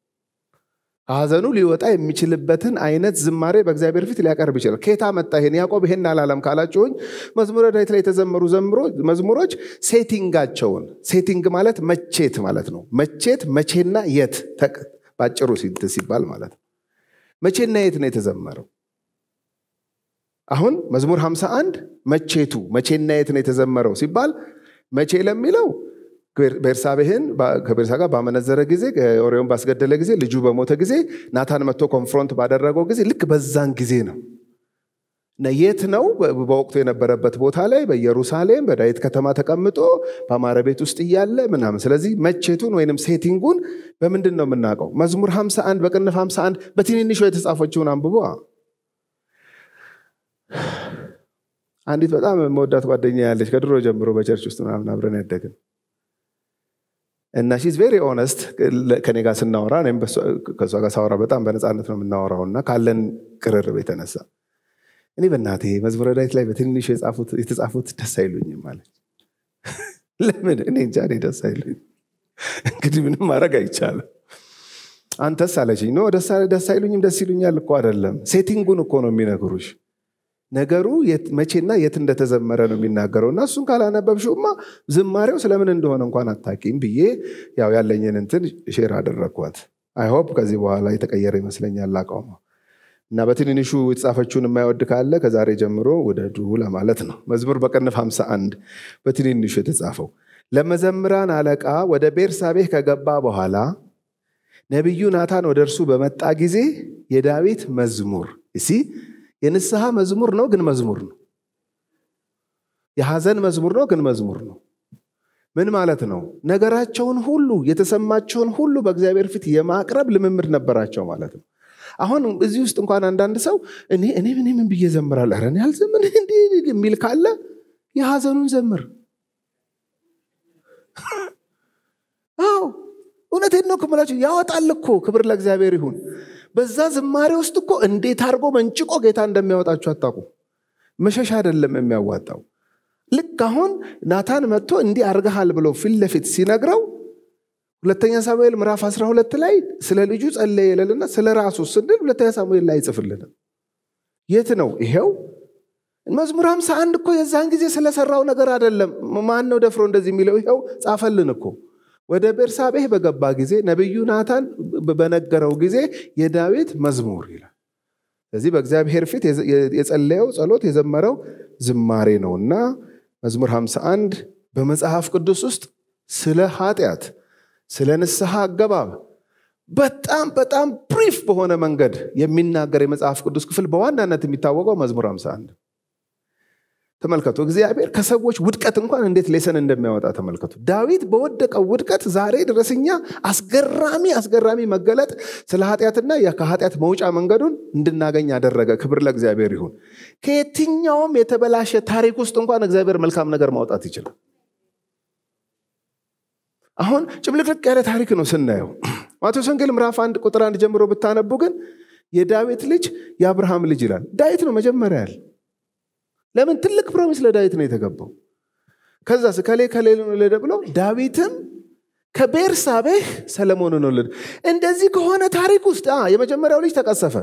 Speaker 1: ሀዘኑ ሊወጣ የሚችልበትን አይነት ዝማሬ በእግዚአብሔር ፊት ሊያቀርብ ይችላል። ከየት መጣ ይሄን? ያዕቆብ ይሄን አላለም ካላችሁኝ መዝሙረ ዳዊት ላይ የተዘመሩ መዝሙሮች ሴቲንጋቸውን ሴቲንግ ማለት መቼት ማለት ነው። መቼት መቼና የት ባጭሩ ሲባል ማለት ነው። መቼና የት ነው የተዘመረው? አሁን መዝሙር 51 መቼቱ መቼና የት ነው የተዘመረው ሲባል መቼ ለሚለው ቤርሳቤህን ከቤርሳ ጋር ባመነዘረ ጊዜ ኦሬዮን ባስገደለ ጊዜ ልጁ በሞተ ጊዜ ናታን መጥቶ ኮንፍሮንት ባደረገው ጊዜ ልክ በዛን ጊዜ ነው የት ነው በወቅቱ የነበረበት ቦታ ላይ በኢየሩሳሌም በዳይት ከተማ ተቀምጦ በአማረ ቤት ውስጥ እያለ ምናምን ስለዚህ መቼቱን ወይንም ሴቲንጉን በምንድን ነው የምናውቀው መዝሙር 51 በቅንፍ 51 በትንንሾ የተጻፈችውን አንብቦ አንዲት በጣም መወዳት ጓደኛ ያለች ከድሮ ጀምሮ በቸርች ውስጥ ምናምን አብረን ያደግን እና ሺዝ ቬሪ ኦነስት ከኔ ጋር ስናወራ እኔም ከእሷ ጋር ሳወራ በጣም በነፃነት ነው የምናወራው እና ካለን ቅርርብ የተነሳ እኔ በእናቴ መዝሙረ ዳዊት ላይ በትንሹ የተጻፉት ደስ አይሉኝም ማለት ለምን እኔ እንጃ እኔ ደስ አይሉኝ እንግዲህ ምንም ማድረግ አይቻልም አንተስ አለችኝ ኖ ደስ አይሉኝም ደስ ይሉኛል እኮ አይደለም ሴቲንጉን እኮ ነው የሚነግሩሽ ነገሩ መቼና የት እንደተዘመረ ነው የሚናገረው እና እሱን ካላነበብሽውማ ዝማሬው ስለምን እንደሆነ እንኳን አታቂም ብዬ ያው ያለኝን እንትን ሼር አደረግኳት አይሆፕ ከዚህ በኋላ የተቀየረ ይመስለኛል አቋሟ እና በትንንሹ የተጻፈችውን የማይወድ ካለ ከዛሬ ጀምሮ ውደዱ ለማለት ነው መዝሙር በቅንፍ 51 በትንንሹ የተጻፈው ለመዘምራን አለቃ ወደ ቤርሳቤህ ከገባ በኋላ ነቢዩ ናታን ወደ እርሱ በመጣ ጊዜ የዳዊት መዝሙር እሲ የንስሐ መዝሙር ነው ግን መዝሙር ነው። የሐዘን መዝሙር ነው ግን መዝሙር ነው። ምን ማለት ነው? ነገራቸውን ሁሉ የተሰማቸውን ሁሉ በእግዚአብሔር ፊት የማቅረብ ልምምድ ነበራቸው ማለት ነው። አሁን እዚህ ውስጥ እንኳን አንዳንድ ሰው እኔ እኔ ምን ምን ብዬ ዘምራል ረን ያልዘምን እንዲህ የሚል ካለ የሐዘኑን ዘምር። አዎ እውነቴን ነው። ክምላቸው ያወጣል እኮ። ክብር ለእግዚአብሔር ይሁን። በዛ ዝማሬ ውስጥ እኮ እንዴት አድርጎ መንጭቆ ጌታ እንደሚያወጣችሁ አታውቁ መሸሻ አይደለም የሚያዋጣው ልክ አሁን ናታን መጥቶ እንዲህ አርገሃል ብሎ ፊት ለፊት ሲነግረው ሁለተኛ ሳሙኤል ምዕራፍ 12 ላይ ስለ ልጁ ጸለየ ይለልና ስለ ራሱ ስንል ሁለተኛ ሳሙኤል ላይ አይጽፍልንም የት ነው ይሄው መዝሙር 51 እኮ የዛን ጊዜ ስለሰራው ነገር አይደለም ማን ነው ደፍሮ እንደዚህ የሚለው ይኸው ጻፈልን እኮ ወደ ቤርሳቤህ በገባ ጊዜ ነቢዩ ናታን በነገረው ጊዜ የዳዊት መዝሙር ይላል። ስለዚህ በእግዚአብሔር ፊት የጸለየው ጸሎት የዘመረው ዝማሬ እና መዝሙር 51 በመጽሐፍ ቅዱስ ውስጥ ስለ ኃጢአት፣ ስለ ንስሐ አገባብ በጣም በጣም ብሪፍ በሆነ መንገድ የሚናገር የመጽሐፍ ቅዱስ ክፍል በዋናነት የሚታወቀው መዝሙር 51 ተመልከቱ። እግዚአብሔር ከሰዎች ውድቀት እንኳን እንዴት ሌሰን እንደሚያወጣ ተመልከቱ። ዳዊት በወደቀው ውድቀት ዛሬ ድረስኛ አስገራሚ አስገራሚ መገለጥ ስለ ኃጢአትና ከኃጢአት መውጫ መንገዱን እንድናገኝ አደረገ። ክብር ለእግዚአብሔር ይሁን። ከየትኛውም የተበላሸ ታሪክ ውስጥ እንኳን እግዚአብሔር መልካም ነገር ማውጣት ይችላል። አሁን ጭምልቅልቅ ያለ ታሪክ ነው ስናየው። ማቴዎስ ወንጌል ምዕራፍ አንድ ቁጥር አንድ ጀምሮ ብታነቡ ግን የዳዊት ልጅ የአብርሃም ልጅ ይላል። ዳዊት ነው መጀመሪያ ያለ ለምን ትልቅ ፕሮሚስ ለዳዊት ነው የተገባው። ከዛ ከሌ ከሌልን ወለደ ብሎ ዳዊትም ከቤርሳቤህ ሰለሞንን ወለደ። እንደዚህ ከሆነ ታሪክ ውስጥ የመጀመሪያው ልጅ ተቀሰፈ።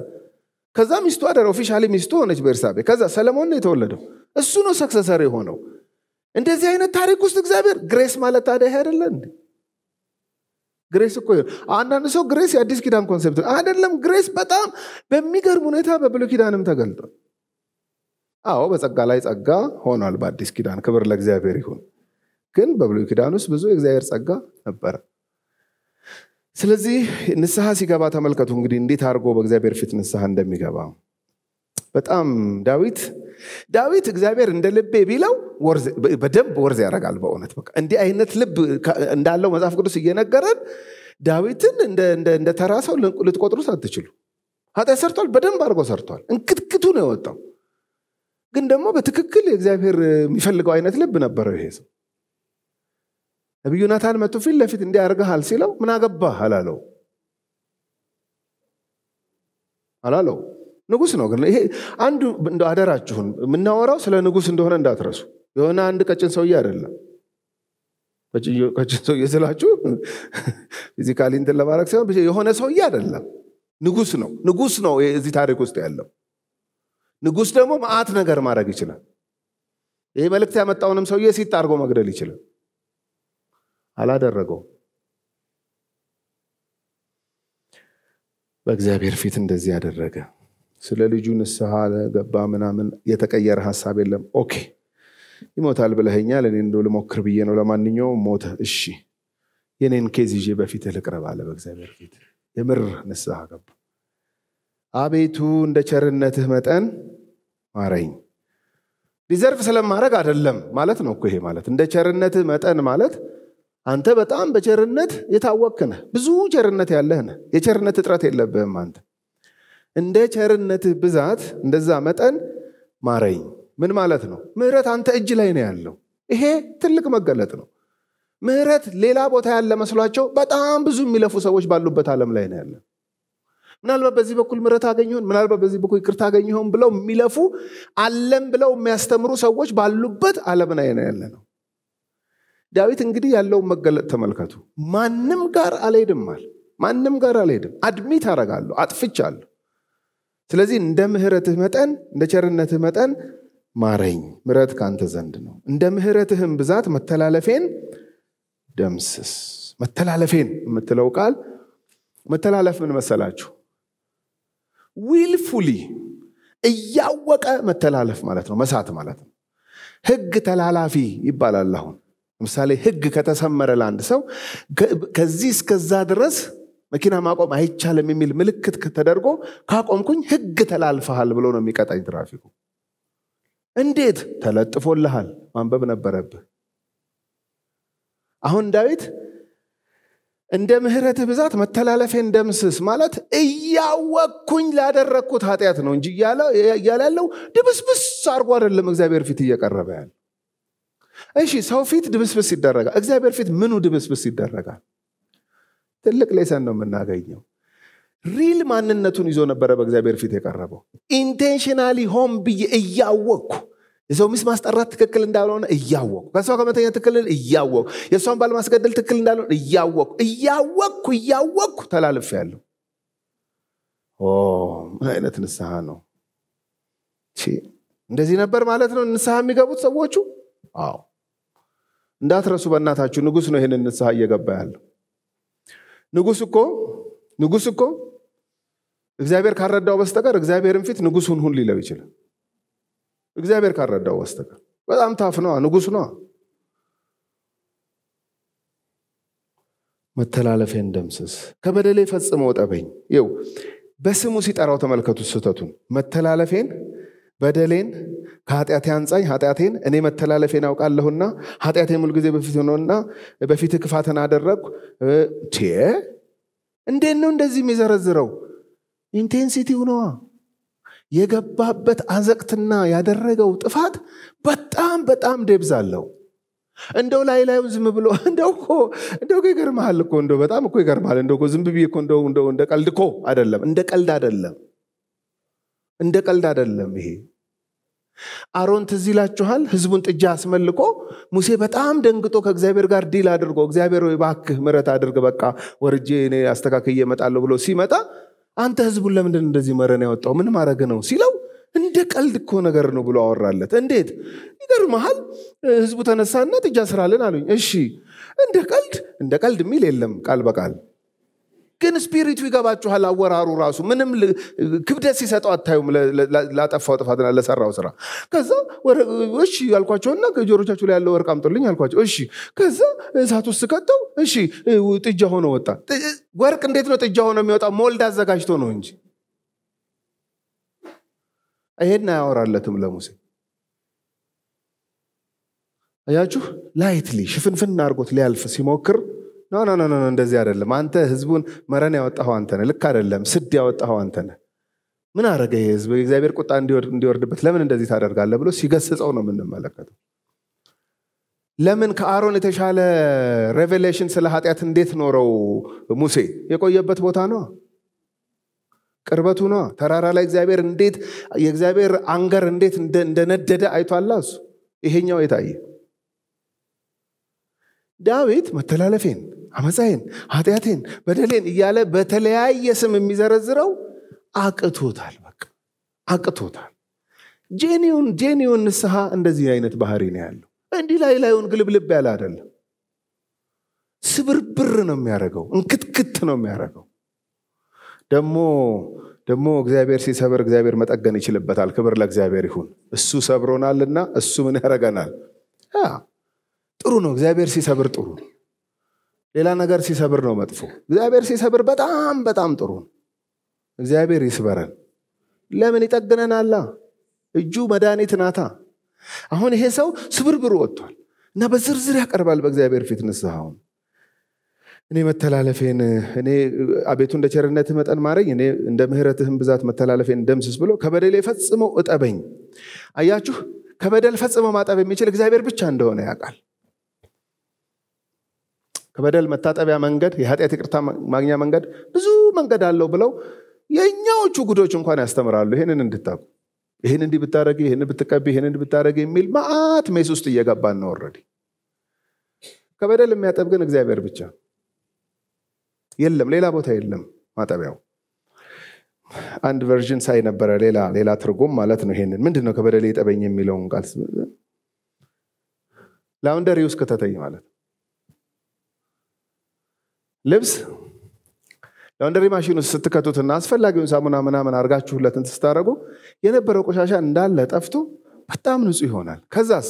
Speaker 1: ከዛ ሚስቱ አደረ። ኦፊሻሊ ሚስቱ ሆነች ቤርሳቤ። ከዛ ሰለሞን ነው የተወለደው። እሱ ነው ሰክሰሰር የሆነው። እንደዚህ አይነት ታሪክ ውስጥ እግዚአብሔር ግሬስ ማለት ታዲያ አይደለ እንዴ? ግሬስ እኮ አንዳንድ ሰው ግሬስ የአዲስ ኪዳን ኮንሴፕት አይደለም። ግሬስ በጣም በሚገርም ሁኔታ በብሉ ኪዳንም ተገልጧል። አዎ በጸጋ ላይ ጸጋ ሆኗል በአዲስ ኪዳን ክብር ለእግዚአብሔር ይሁን ግን በብሉይ ኪዳን ውስጥ ብዙ የእግዚአብሔር ጸጋ ነበረ ስለዚህ ንስሐ ሲገባ ተመልከቱ እንግዲህ እንዴት አድርጎ በእግዚአብሔር ፊት ንስሐ እንደሚገባ በጣም ዳዊት ዳዊት እግዚአብሔር እንደ ልቤ ቢለው በደንብ ወርዝ ያደርጋል በእውነት በቃ እንዲህ አይነት ልብ እንዳለው መጽሐፍ ቅዱስ እየነገረን ዳዊትን እንደ ተራሰው ሰው ልትቆጥሩት አትችሉ ኃጢአት ሰርቷል በደንብ አድርጎ ሰርቷል እንክትክቱ ነው የወጣው ግን ደግሞ በትክክል እግዚአብሔር የሚፈልገው አይነት ልብ ነበረው ይሄ ሰው። ነቢዩ ናታን መጥቶ ፊት ለፊት እንዲህ ሲለው ምን አገባህ አላለው አላለው። ንጉስ ነው ግን ይሄ አንዱ እንደ አደራችሁን የምናወራው ስለ ንጉስ እንደሆነ እንዳትረሱ። የሆነ አንድ ቀጭን ሰውዬ አይደለም። ቀጭን ሰውዬ ስላችሁ ፊዚካሊ እንትን ለማድረግ ሲሆን የሆነ ሰውዬ አይደለም። ንጉስ ነው። ንጉስ ነው እዚህ ታሪክ ውስጥ ያለው ንጉሥ ደግሞ መዓት ነገር ማድረግ ይችላል። ይህ መልእክት ያመጣውንም ሰውዬ ሲት አድርጎ መግደል ይችላል። አላደረገው። በእግዚአብሔር ፊት እንደዚህ ያደረገ ስለ ልጁ ንስሐ ገባ ምናምን የተቀየረ ሀሳብ የለም። ኦኬ ይሞታል ብለኸኛል፣ እኔ እንደው ልሞክር ብዬ ነው። ለማንኛውም ሞተ። እሺ የኔን ኬዝ ይዤ በፊት ልቅረብ አለ። በእግዚአብሔር ፊት የምር ንስሐ ገባ። አቤቱ እንደ ቸርነትህ መጠን ማረኝ። ዲዘርቭ ስለማድረግ አይደለም ማለት ነው እኮ ይሄ ማለት እንደ ቸርነትህ መጠን ማለት አንተ በጣም በቸርነት የታወቅክ ብዙ ቸርነት ያለህ የቸርነት እጥረት የለብህም አንተ። እንደ ቸርነትህ ብዛት እንደዛ መጠን ማረኝ። ምን ማለት ነው? ምህረት አንተ እጅ ላይ ነው ያለው። ይሄ ትልቅ መገለጥ ነው። ምህረት ሌላ ቦታ ያለ መስሏቸው በጣም ብዙ የሚለፉ ሰዎች ባሉበት ዓለም ላይ ነው ያለ። ምናልባት በዚህ በኩል ምረት አገኘሆን፣ ምናልባት በዚህ በኩል ይቅርታ አገኘሆን ብለው የሚለፉ አለም ብለው የሚያስተምሩ ሰዎች ባሉበት አለምን ላይ ነው ያለ ነው። ዳዊት እንግዲህ ያለውን መገለጥ ተመልከቱ። ማንም ጋር አልሄድም አለ። ማንም ጋር አልሄድም። አድሚት አረጋለሁ፣ አጥፍቻለሁ። ስለዚህ እንደ ምህረትህ መጠን እንደ ቸርነትህ መጠን ማረኝ። ምረት ከአንተ ዘንድ ነው። እንደ ምህረትህም ብዛት መተላለፌን ደምስስ። መተላለፌን የምትለው ቃል መተላለፍ ምን መሰላችሁ? ዊልፉሊ እያወቀ መተላለፍ ማለት ነው፣ መሳት ማለት ነው። ህግ ተላላፊ ይባላል። አሁን ለምሳሌ ህግ ከተሰመረ ለአንድ ሰው ከዚህ እስከዛ ድረስ መኪና ማቆም አይቻልም የሚል ምልክት ተደርጎ ካቆምኩኝ ህግ ተላልፈሃል ብሎ ነው የሚቀጣኝ ትራፊኩ። እንዴት ተለጥፎልሃል? ማንበብ ነበረብህ። አሁን ዳዊት እንደ ምህረትህ ብዛት መተላለፌን ደምስስ ማለት እያወቅኩኝ ላደረግኩት ኃጢአት ነው እንጂ እያለ ያለው ድብስብስ አድርጎ አይደለም እግዚአብሔር ፊት እየቀረበ ያለ። እሺ ሰው ፊት ድብስብስ ይደረጋል፣ እግዚአብሔር ፊት ምኑ ድብስብስ ይደረጋል? ትልቅ ሌሰን ነው የምናገኘው። ሪል ማንነቱን ይዞ ነበረ በእግዚአብሔር ፊት የቀረበው። ኢንቴንሽናሊ ሆም ብዬ እያወቅኩ የሰው ሚስት ማስጠራት ትክክል እንዳልሆነ እያወቁ ከእሷ ከመተኛ ትክክል እያወቁ የእሷን ባለማስገደል ትክክል እንዳልሆነ እያወቁ እያወቅኩ እያወቅኩ ተላልፍ ያለሁ ምን አይነት ንስሐ ነው እንደዚህ ነበር ማለት ነው ንስሐ የሚገቡት ሰዎቹ አዎ እንዳትረሱ በእናታችሁ ንጉስ ነው ይህንን ንስሐ እየገባ ያለው ንጉስ እኮ ንጉስ እኮ እግዚአብሔር ካረዳው በስተቀር እግዚአብሔርን ፊት ሁን ሁን ሊለው ይችላል እግዚአብሔር ካረዳው በስተቀር በጣም ታፍ ነዋ፣ ንጉስ ነዋ። መተላለፌን ደምስስ፣ ከበደሌ ፈጽሞ ጠበኝ። ይው በስሙ ሲጠራው ተመልከቱ ስህተቱን። መተላለፌን በደሌን ከኃጢአቴ አንጻኝ፣ ኃጢአቴን እኔ መተላለፌን አውቃለሁና ኃጢአቴም ሁልጊዜ በፊት ነውና በፊት ክፋትን አደረግኩ። እንዴት ነው እንደዚህ የሚዘረዝረው? ኢንቴንሲቲው ነዋ። የገባበት አዘቅትና ያደረገው ጥፋት በጣም በጣም ደብዝ አለው። እንደው ላይ ላዩን ዝም ብሎ እንደው እኮ እንደው እኮ ይገርመሃል እኮ እንደው በጣም እኮ ይገርመሃል እንደው ዝም ብዬ እኮ እንደው እንደው እንደ ቀልድ እኮ አይደለም፣ እንደ ቀልድ አይደለም፣ እንደ ቀልድ አይደለም ይሄ አሮን ትዝ ይላችኋል። ህዝቡን ጥጃ አስመልቆ ሙሴ በጣም ደንግጦ ከእግዚአብሔር ጋር ዲል አድርጎ እግዚአብሔር ወይ እባክህ ምረት አድርግ በቃ ወርጄ እኔ አስተካክዬ እመጣለሁ ብሎ ሲመጣ አንተ ህዝቡን ለምንድን እንደዚህ መረን ያወጣው ምን ማድረግ ነው ሲለው እንደ ቀልድ እኮ ነገር ነው ብሎ አወራለት እንዴት ይገርመሃል ህዝቡ ተነሳና ጥጃ ስራለን አሉኝ እሺ እንደ ቀልድ እንደ ቀልድ የሚል የለም ቃል በቃል ግን ስፒሪቱ ይገባችኋል። አወራሩ ራሱ ምንም ክብደት ሲሰጠው አታዩም፣ ላጠፋው ጥፋትና ለሰራው ስራ። ከዛ እሺ ያልኳቸውና ጆሮቻችሁ ላይ ያለው ወርቅ አምጡልኝ አልኳቸው። እሺ ከዛ እሳት ውስጥ ከተው፣ እሺ ጥጃ ሆኖ ወጣ። ወርቅ እንዴት ነው ጥጃ ሆኖ የሚወጣ? ሞልድ አዘጋጅቶ ነው እንጂ ይሄን አያወራለትም ለሙሴ አያችሁ። ላይትሊ ሽፍንፍን አድርጎት ሊያልፍ ሲሞክር ኖ ኖ ኖ እንደዚህ አይደለም። አንተ ህዝቡን መረን ያወጣኸው አንተ ነህ። ልክ አይደለም። ስድ ያወጣኸው አንተ ነህ። ምን አረገ ይህ ህዝብ? የእግዚአብሔር ቁጣ እንዲወርድበት ለምን እንደዚህ ታደርጋለህ ብሎ ሲገስጸው ነው የምንመለከተው። ለምን ከአሮን የተሻለ ሬቬሌሽን ስለ ኃጢአት እንዴት ኖረው ሙሴ? የቆየበት ቦታ ነው፣ ቅርበቱ ነው። ተራራ ላይ እግዚአብሔር እንዴት የእግዚአብሔር አንገር እንዴት እንደነደደ አይቷላ። እሱ ይሄኛው የታየ ዳዊት መተላለፌን አመፃዬን፣ ኃጢአቴን፣ በደሌን እያለ በተለያየ ስም የሚዘረዝረው አቅቶታል። በቃ አቅቶታል። ጄኒውን ጄኒውን ንስሐ እንደዚህ አይነት ባህሪ ነው ያለው። እንዲህ ላይ ላዩን ግልብልብ ያለ አይደለም። ስብርብር ነው የሚያደርገው፣ እንክትክት ነው የሚያደርገው። ደግሞ ደግሞ እግዚአብሔር ሲሰብር እግዚአብሔር መጠገን ይችልበታል። ክብር ለእግዚአብሔር ይሁን። እሱ ሰብሮናልና እሱ ምን ያደርገናል? ጥሩ ነው። እግዚአብሔር ሲሰብር ጥሩ ነው። ሌላ ነገር ሲሰብር ነው መጥፎ። እግዚአብሔር ሲሰብር በጣም በጣም ጥሩ ነው። እግዚአብሔር ይስበረን። ለምን ይጠግነናላ? እጁ መድኃኒት ናታ። አሁን ይሄ ሰው ስብርብሩ ወጥቷል እና በዝርዝር ያቀርባል በእግዚአብሔር ፊት ንስሐውን እኔ መተላለፌን እኔ አቤቱ እንደ ቸርነት መጠን ማረኝ፣ እኔ እንደ ምሕረትህም ብዛት መተላለፌን ደምስስ ብሎ ከበደሌ ፈጽመው እጠበኝ። አያችሁ፣ ከበደል ፈጽመው ማጠብ የሚችል እግዚአብሔር ብቻ እንደሆነ ያውቃል። ከበደል መታጠቢያ መንገድ፣ የኃጢአት ይቅርታ ማግኛ መንገድ ብዙ መንገድ አለው ብለው የእኛዎቹ ጉዶች እንኳን ያስተምራሉ። ይህንን እንድታቁ ይህን እንዲህ ብታደረግ፣ ይህን ብትቀቢ፣ ይህን እንዲህ ብታደረግ የሚል መዓት ሜስ ውስጥ እየገባን ነው። ረዲ ከበደል የሚያጠብ ግን እግዚአብሔር ብቻ የለም፣ ሌላ ቦታ የለም ማጠቢያው። አንድ ቨርዥን ሳይ ነበረ፣ ሌላ ሌላ ትርጉም ማለት ነው። ይሄንን ምንድን ነው ከበደል የጠበኝ የሚለውን ቃል ላውንደሪ ውስጥ ከተተኝ ማለት ነው ልብስ ላውንደሪ ማሽን ውስጥ ስትከቱትና አስፈላጊውን ሳሙና ምናምን አርጋችሁለትን ስታደረጉ የነበረው ቆሻሻ እንዳለ ጠፍቶ በጣም ንጹህ ይሆናል። ከዛስ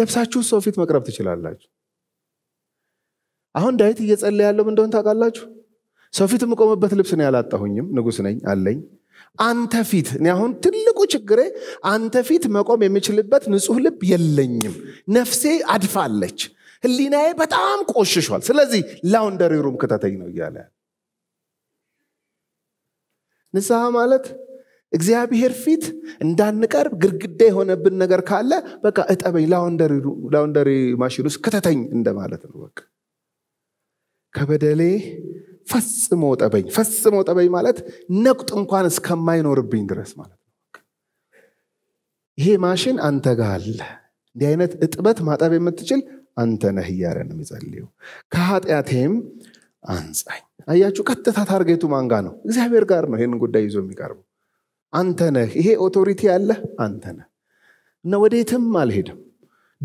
Speaker 1: ለብሳችሁ ሰው ፊት መቅረብ ትችላላችሁ። አሁን ዳዊት እየጸለ ያለው እንደሆን ታውቃላችሁ። ሰው ፊት የምቆምበት ልብስ ነው ያላጣሁኝም፣ ንጉስ ነኝ አለኝ። አንተ ፊት እኔ አሁን ትልቁ ችግሬ አንተ ፊት መቆም የምችልበት ንጹህ ልብ የለኝም። ነፍሴ አድፋለች። ህሊናዬ በጣም ቆሽሿል። ስለዚህ ላውንደሪ ሩም ክተተኝ ነው እያለ ንስሐ ማለት እግዚአብሔር ፊት እንዳንቀርብ ግድግዳ የሆነብን ነገር ካለ በቃ እጠበኝ፣ ላውንደሪ ማሽን ውስጥ ክተተኝ እንደማለት ነው። በቃ ከበደሌ ፈጽሞ ጠበኝ። ፈጽሞ ጠበኝ ማለት ነቁጥ እንኳን እስከማይኖርብኝ ድረስ ማለት ነው። ይሄ ማሽን አንተ ጋር አለ። እንዲህ አይነት እጥበት ማጠብ የምትችል አንተ ነህ እያለ ነው የሚጸልየው። ከኃጢአቴም አንጻኝ። አያችሁ፣ ቀጥታ ታርጌቱ ማንጋ ነው? እግዚአብሔር ጋር ነው ይህን ጉዳይ ይዞ የሚቀርበው። አንተ ነህ፣ ይሄ ኦቶሪቲ ያለህ አንተ ነህ እና ወዴትም አልሄድም፣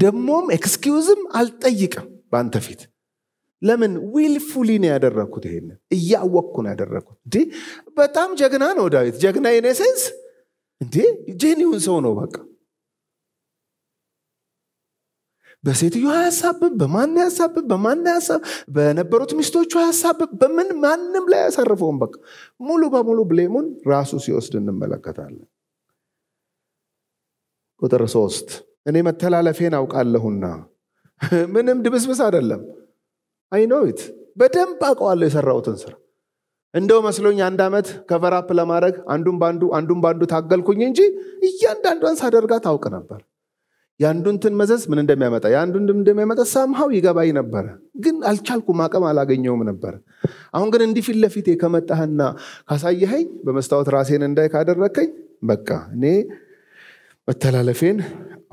Speaker 1: ደግሞም ኤክስኪውዝም አልጠይቅም በአንተ ፊት ለምን ዊልፉሊ ነው ያደረግኩት? ይሄን እያወቅኩ ነው ያደረግኩት። እንዴ በጣም ጀግና ነው ዳዊት። ጀግና የኔ እንዴ ጄኒውን ሰው ነው በቃ በሴትዮ አያሳብብ፣ በማን ያሳብብ፣ በማን ያሳብ፣ በነበሩት ሚስቶቹ አያሳብብ፣ በምን ማንም ላይ ያሳርፈውን በቃ ሙሉ በሙሉ ብሌሙን ራሱ ሲወስድ እንመለከታለን። ቁጥር ሶስት እኔ መተላለፌን አውቃለሁና ምንም ድብስብስ አይደለም። አይኖዊት በደንብ አውቀዋለሁ የሰራሁትን ስራ እንደው መስሎኝ አንድ ዓመት ከቨራፕ ለማድረግ አንዱን በአንዱ አንዱን በአንዱ ታገልኩኝ እንጂ እያንዳንዷን ሳደርጋ ታውቅ ነበር። የአንዱንትን መዘዝ ምን እንደሚያመጣ የአንዱን እንደሚያመጣ ሳምሃው ይገባኝ ነበረ፣ ግን አልቻልኩም፣ አቅም አላገኘውም ነበር። አሁን ግን እንዲህ ፊት ለፊቴ ከመጣህና ካሳየኸኝ በመስታወት ራሴን እንዳይ ካደረከኝ በቃ እኔ መተላለፌን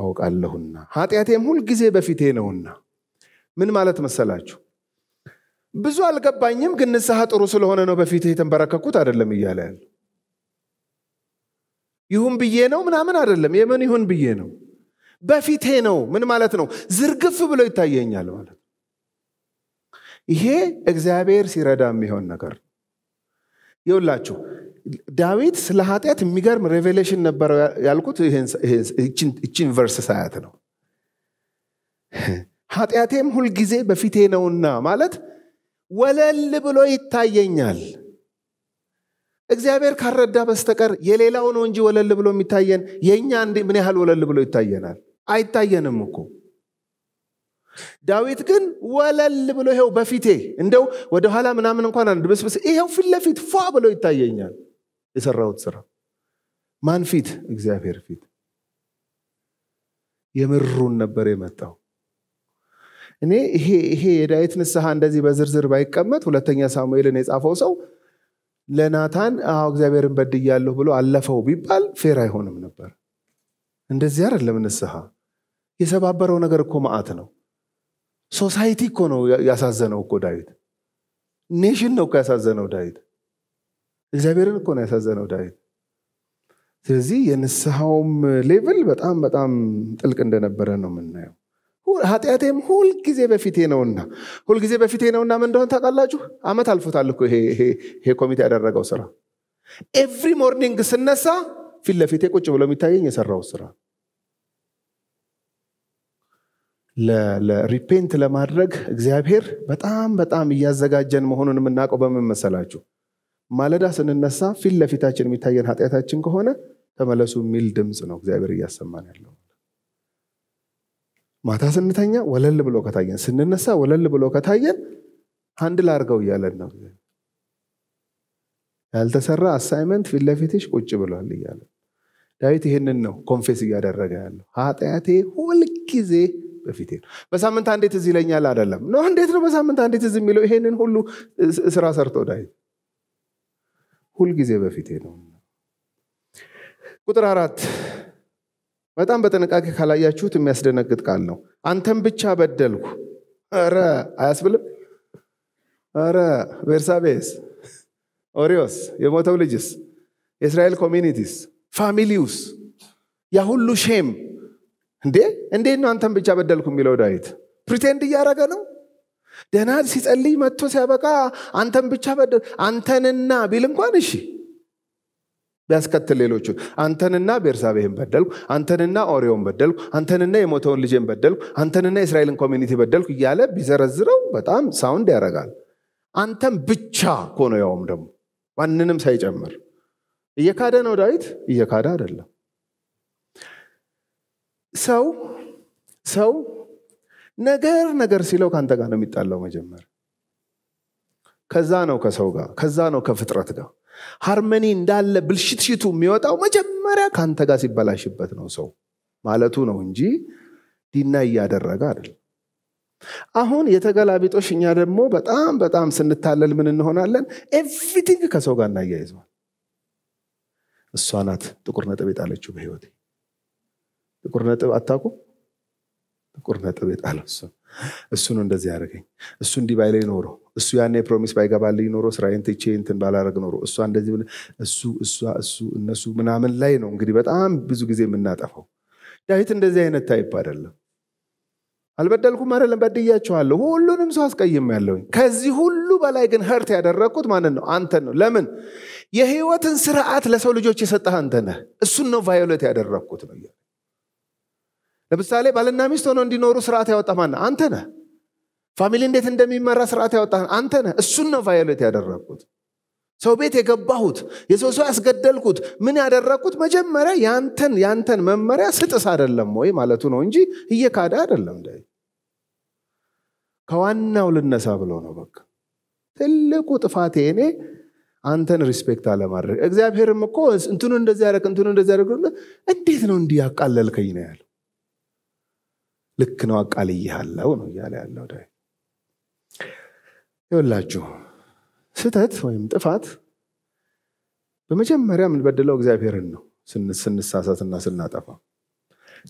Speaker 1: አውቃለሁና ኃጢአቴም ሁልጊዜ በፊቴ ነውና። ምን ማለት መሰላችሁ? ብዙ አልገባኝም፣ ግን ንስሐ ጥሩ ስለሆነ ነው በፊት የተንበረከኩት አይደለም እያለ ያለ ይሁን ብዬ ነው ምናምን አይደለም፣ የምን ይሁን ብዬ ነው በፊቴ ነው። ምን ማለት ነው? ዝርግፍ ብሎ ይታየኛል ማለት ይሄ እግዚአብሔር ሲረዳ የሚሆን ነገር ይውላችሁ። ዳዊት ስለ ኃጢአት የሚገርም ሬቬሌሽን ነበረው ያልኩት እችን ቨርስ ሳያት ነው። ኃጢአቴም ሁልጊዜ በፊቴ ነውና ማለት ወለል ብሎ ይታየኛል። እግዚአብሔር ካረዳ በስተቀር የሌላው ነው እንጂ ወለል ብሎ የሚታየን የእኛ ምን ያህል ወለል ብሎ ይታየናል? አይታየንም እኮ ዳዊት ግን ወለል ብሎ ይሄው በፊቴ እንደው ወደኋላ ምናምን እንኳን አንድ ብስብስ ይኸው ፊት ለፊት ፏ ብሎ ይታየኛል የሰራሁት ስራ ማን ፊት እግዚአብሔር ፊት የምሩን ነበር የመጣው እኔ ይሄ ይሄ የዳዊት ንስሐ እንደዚህ በዝርዝር ባይቀመጥ ሁለተኛ ሳሙኤልን የጻፈው ሰው ለናታን አዎ እግዚአብሔርን በድያለሁ ብሎ አለፈው ቢባል ፌር አይሆንም ነበር እንደዚህ አይደለም ንስሐ የሰባበረው ነገር እኮ መዓት ነው። ሶሳይቲ እኮ ነው ያሳዘነው እኮ ዳዊት። ኔሽን ነው እኮ ያሳዘነው ዳዊት። እግዚአብሔርን እኮ ነው ያሳዘነው ዳዊት። ስለዚህ የንስሐውም ሌቭል በጣም በጣም ጥልቅ እንደነበረ ነው የምናየው። ኃጢአቴም ሁልጊዜ በፊቴ ነውና ሁልጊዜ በፊቴ ነውና ምን እንደሆነ ታውቃላችሁ? አመት አልፎታል እኮ ይሄ ኮሚቴ ያደረገው ስራ። ኤቭሪ ሞርኒንግ ስነሳ ፊት ለፊቴ ቁጭ ብሎ የሚታየኝ የሰራው ስራ ሪፔንት ለማድረግ እግዚአብሔር በጣም በጣም እያዘጋጀን መሆኑን የምናውቀው በምን መሰላችሁ? ማለዳ ስንነሳ ፊት ለፊታችን የሚታየን ኃጢአታችን ከሆነ ተመለሱ የሚል ድምፅ ነው እግዚአብሔር እያሰማን ያለው። ማታ ስንተኛ ወለል ብሎ ከታየን፣ ስንነሳ ወለል ብሎ ከታየን አንድ ላርገው እያለን ነው። ያልተሰራ አሳይመንት ፊት ለፊትሽ ቁጭ ብሏል እያለ ዳዊት ይህንን ነው ኮንፌስ እያደረገ ያለው ኃጢአቴ ሁልጊዜ በፊቴ ነው። በሳምንት አንዴ ትዝ ይለኛል አይደለም ነው። እንዴት ነው በሳምንት አንዴ ትዝ የሚለው? ይሄንን ሁሉ ስራ ሰርቶ ዳይ ሁልጊዜ በፊቴ ነው። ቁጥር አራት በጣም በጥንቃቄ ካላያችሁት የሚያስደነግጥ ቃል ነው። አንተን ብቻ በደልኩ። ኧረ አያስብልም? ኧረ ቤርሳቤስ፣ ኦሪዮስ፣ የሞተው ልጅስ፣ የእስራኤል ኮሚኒቲስ፣ ፋሚሊውስ ያ ሁሉ ሼም እንዴ እንዴት ነው አንተን ብቻ በደልኩ የሚለው ዳዊት? ፕሪቴንድ እያደረገ ነው። ደህና ሲጸልይ መጥቶ ሲያበቃ አንተን ብቻ በደ አንተንና ቢል እንኳን እሺ ቢያስከትል ሌሎቹ አንተንና ቤርሳቤህን በደልኩ፣ አንተንና ኦሪዮን በደልኩ፣ አንተንና የሞተውን ልጄን በደልኩ፣ አንተንና የእስራኤልን ኮሚኒቲ በደልኩ እያለ ቢዘረዝረው በጣም ሳውንድ ያደርጋል። አንተን ብቻ ኮኖ ያውም ደግሞ ማንንም ሳይጨምር እየካደ ነው ዳዊት። እየካደ አይደለም። ሰው ሰው ነገር ነገር ሲለው ከአንተ ጋር ነው የሚጣላው መጀመር ከዛ ነው ከሰው ጋር ከዛ ነው ከፍጥረት ጋር ሃርመኒ እንዳለ ብልሽትሽቱ የሚወጣው መጀመሪያ ከአንተ ጋር ሲበላሽበት ነው ሰው ማለቱ ነው እንጂ ዲና እያደረገ አይደለም አሁን የተገላቢጦሽ እኛ ደግሞ በጣም በጣም ስንታለል ምን እንሆናለን ኤቭሪቲንግ ከሰው ጋር እናያይዘዋል እሷ ናት ጥቁር ነጥብ የጣለችው በህይወቴ ጥቁር ነጥብ አታውቁም? ጥቁር ነጥብ የጣለው እሱ እሱ ነው እንደዚህ ያደረገኝ። እሱ እንዲህ ባይለኝ ኖሮ እሱ ያኔ ፕሮሚስ ባይገባልኝ ኖሮ ስራዬን ትቼ እንትን ባላረግ ኖሮ እሷ እንደዚህ እሱ እሷ እሱ እነሱ ምናምን ላይ ነው እንግዲህ በጣም ብዙ ጊዜ የምናጠፋው። ዳዊት እንደዚህ አይነት ታይፕ አይደለም። አልበደልኩም አይደለም፣ በድያቸዋለሁ። ሁሉንም ሰው አስቀይም ያለውኝ። ከዚህ ሁሉ በላይ ግን ሀርት ያደረግኩት ማንን ነው? አንተን ነው። ለምን የህይወትን ስርዓት ለሰው ልጆች የሰጠህ አንተ ነህ። እሱን ነው ቫዮሌት ያደረግኩት ነው ለምሳሌ ባልና ሚስት ሆነው እንዲኖሩ ስርዓት ያወጣ ማና አንተ ነህ። ፋሚሊ እንዴት እንደሚመራ ስርዓት ያወጣ አንተ ነህ። እሱን ነው ቫዮሌት ያደረግኩት። ሰው ቤት የገባሁት የሰው ሰው ያስገደልኩት ምን ያደረግኩት መጀመሪያ ያንተን ያንተን መመሪያ ስጥስ አደለም ወይ ማለቱ ነው እንጂ እየካደ አደለም ደ ከዋናው ልነሳ ብሎ ነው። በቃ ትልቁ ጥፋቴ እኔ አንተን ሪስፔክት አለማድረግ። እግዚአብሔርም እኮ እንትኑ እንደዚህ ያደረግ እንትኑ እንደዚህ ያደረግ እንዴት ነው እንዲህ ያቃለልከኝ ነው ያለው። ልክ ነው አቃልይሃለው ነው እያለ ያለው ዳዊት። ይወላችሁ ስህተት ወይም ጥፋት በመጀመሪያ የምንበድለው እግዚአብሔርን ነው ስንሳሳትና ስናጠፋ።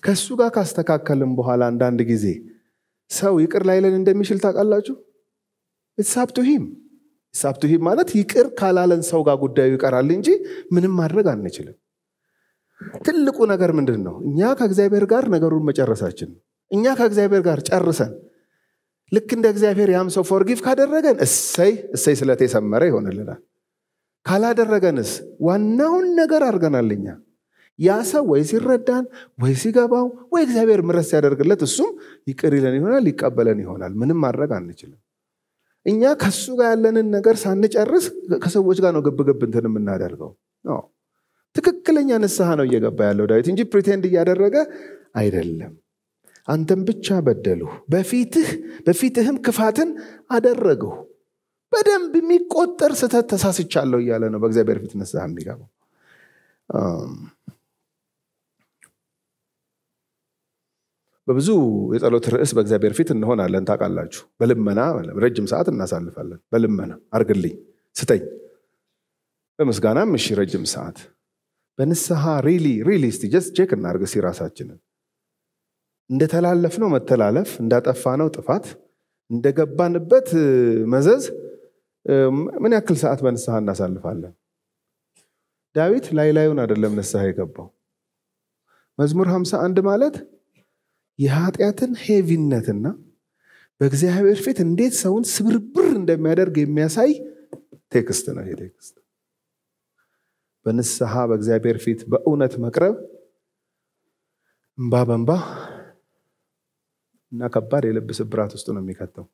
Speaker 1: ከእሱ ጋር ካስተካከልም በኋላ አንዳንድ ጊዜ ሰው ይቅር ላይለን እንደሚችል ታውቃላችሁ። ሳብቱ ኢትሳብቱሂም ማለት ይቅር ካላለን ሰው ጋር ጉዳዩ ይቀራል እንጂ ምንም ማድረግ አንችልም። ትልቁ ነገር ምንድን ነው? እኛ ከእግዚአብሔር ጋር ነገሩን መጨረሳችን እኛ ከእግዚአብሔር ጋር ጨርሰን ልክ እንደ እግዚአብሔር ያም ሰው ፎርጊቭ ካደረገን እሰይ እሰይ ስለቴ የሰመረ ይሆንልናል። ካላደረገንስ ዋናውን ነገር አድርገናልኛ ያ ሰው ወይ ሲረዳን ወይ ሲገባው ወይ እግዚአብሔር ምረት ሲያደርግለት እሱም ይቅር ይለን ይሆናል፣ ይቀበለን ይሆናል። ምንም ማድረግ አንችልም። እኛ ከሱ ጋር ያለንን ነገር ሳንጨርስ ከሰዎች ጋር ነው ግብግብ እንትን የምናደርገው። ትክክለኛ ንስሐ ነው እየገባ ያለው ዳዊት እንጂ ፕሪቴንድ እያደረገ አይደለም። አንተም ብቻ በደልሁ፣ በፊትህ በፊትህም ክፋትን አደረግሁ። በደንብ የሚቆጠር ስህተት ተሳስቻለሁ እያለ ነው በእግዚአብሔር ፊት ንስሐ የሚገባው። በብዙ የጸሎት ርዕስ በእግዚአብሔር ፊት እንሆናለን ታውቃላችሁ። በልመና ረጅም ሰዓት እናሳልፋለን። በልመና አርግልኝ፣ ስጠኝ፣ በምስጋናም እሺ ረጅም ሰዓት። በንስሐ ሪሊ ሪሊ እስቲ ጀስት ቼክ እናርግ ሲ ራሳችንን እንደተላለፍ ነው መተላለፍ፣ እንዳጠፋ ነው ጥፋት፣ እንደገባንበት መዘዝ ምን ያክል ሰዓት በንስሐ እናሳልፋለን? ዳዊት ላይ ላዩን አይደለም ንስሐ የገባው። መዝሙር 51 ማለት የኃጢአትን ሄቪነትና በእግዚአብሔር ፊት እንዴት ሰውን ስብርብር እንደሚያደርግ የሚያሳይ ቴክስት ነው። ይሄ ቴክስት በንስሐ በእግዚአብሔር ፊት በእውነት መቅረብ እንባ በንባ እና ከባድ የልብ ስብራት ውስጥ ነው የሚከተው።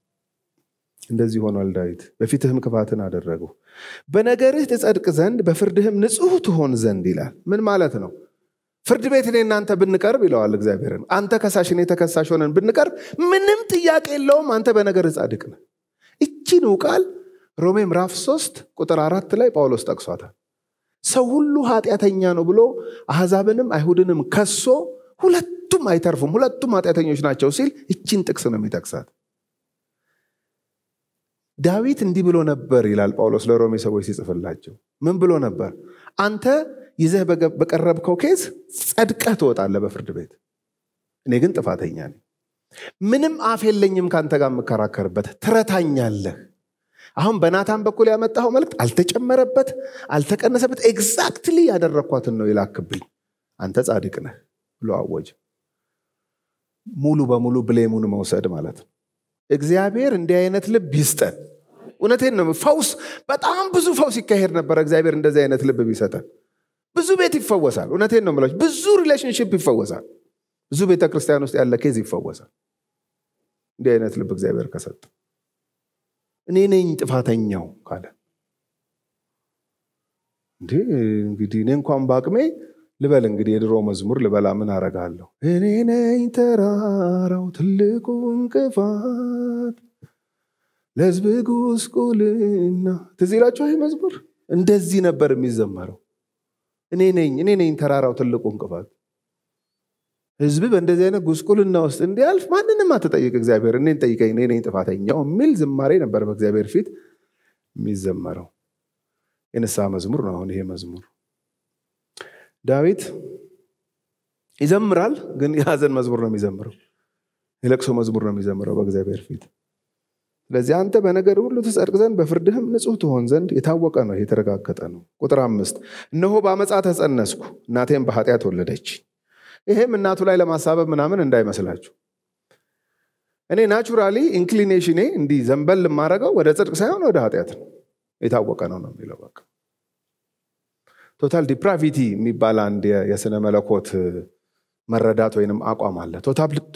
Speaker 1: እንደዚህ ሆኗል ዳዊት። በፊትህም ክፋትን አደረጉ፣ በነገርህ ትጸድቅ ዘንድ በፍርድህም ንጹህ ትሆን ዘንድ ይላል። ምን ማለት ነው? ፍርድ ቤት እኔ እናንተ ብንቀርብ ይለዋል እግዚአብሔርን፣ አንተ ከሳሽ እኔ ተከሳሽ ሆነን ብንቀርብ ምንም ጥያቄ የለውም፣ አንተ በነገር ጻድቅ ነህ። እቺን ውቃል ሮሜ ምዕራፍ 3 ቁጥር አራት ላይ ጳውሎስ ጠቅሷታል። ሰው ሁሉ ኃጢአተኛ ነው ብሎ አሕዛብንም አይሁድንም ከሶ ሁለቱም አይተርፉም፣ ሁለቱም ኃጢአተኞች ናቸው ሲል እችን ጥቅስ ነው የሚጠቅሳት። ዳዊት እንዲህ ብሎ ነበር ይላል ጳውሎስ ለሮሜ ሰዎች ሲጽፍላቸው። ምን ብሎ ነበር? አንተ ይዘህ በቀረብከው ኬዝ ጸድቀህ ትወጣለህ በፍርድ ቤት፣ እኔ ግን ጥፋተኛ ነኝ። ምንም አፍ የለኝም ከአንተ ጋር የምከራከርበት፣ ትረታኛለህ። አሁን በናታን በኩል ያመጣኸው መልክት አልተጨመረበት፣ አልተቀነሰበት፣ ኤግዛክትሊ ያደረግኳትን ነው ይላክብኝ። አንተ ጻድቅ ነህ ብሎ አወጀ። ሙሉ በሙሉ ብሌሙን መውሰድ ማለት ነው። እግዚአብሔር እንዲህ አይነት ልብ ይስጠን። እውነቴን ነው። ፈውስ በጣም ብዙ ፈውስ ይካሄድ ነበር እግዚአብሔር እንደዚህ አይነት ልብ ቢሰጠን ብዙ ቤት ይፈወሳል። እውነቴን ነው የምላችሁ። ብዙ ሪሌሽንሽፕ ይፈወሳል። ብዙ ቤተ ክርስቲያን ውስጥ ያለ ኬዝ ይፈወሳል። እንዲህ አይነት ልብ እግዚአብሔር ከሰጠ እኔ ነኝ ጥፋተኛው ካለ እንዲህ እንግዲህ እኔ እንኳን በአቅሜ ልበል እንግዲህ የድሮ መዝሙር ልበላ ምን አረጋለሁ እኔ ነኝ ተራራው ትልቁ እንቅፋት ለህዝብ ጉስቁልና ትዝ ይላችሁ ይህ መዝሙር እንደዚህ ነበር የሚዘመረው እኔ ነኝ እኔ ነኝ ተራራው ትልቁ እንቅፋት ህዝብ በእንደዚህ አይነት ጉስቁልና ውስጥ እንዲያልፍ ማንንም አትጠይቅ እግዚአብሔር እኔን ጠይቀኝ እኔ ነኝ ጥፋተኛው የሚል ዝማሬ ነበር በእግዚአብሔር ፊት የሚዘመረው የንስሐ መዝሙር ነው አሁን ይሄ መዝሙር ዳዊት ይዘምራል፣ ግን የሀዘን መዝሙር ነው የሚዘምረው። የለቅሶ መዝሙር ነው የሚዘምረው በእግዚአብሔር ፊት። ስለዚህ አንተ በነገር ሁሉ ትጸድቅ ዘንድ በፍርድህም ንጹህ ትሆን ዘንድ የታወቀ ነው፣ የተረጋገጠ ነው። ቁጥር አምስት እነሆ በአመፃ ተጸነስኩ፣ እናቴም በኃጢአት ወለደች። ይሄም እናቱ ላይ ለማሳበብ ምናምን እንዳይመስላችሁ። እኔ ናቹራሊ ኢንክሊኔሽኔ እንዲህ ዘንበል የማደርገው ወደ ጽድቅ ሳይሆን ወደ ኃጢአት ነው። የታወቀ ነው ነው የሚለው በቃ ቶታል ዲፕራቪቲ የሚባል አንድ የስነ መለኮት መረዳት ወይንም አቋም አለ።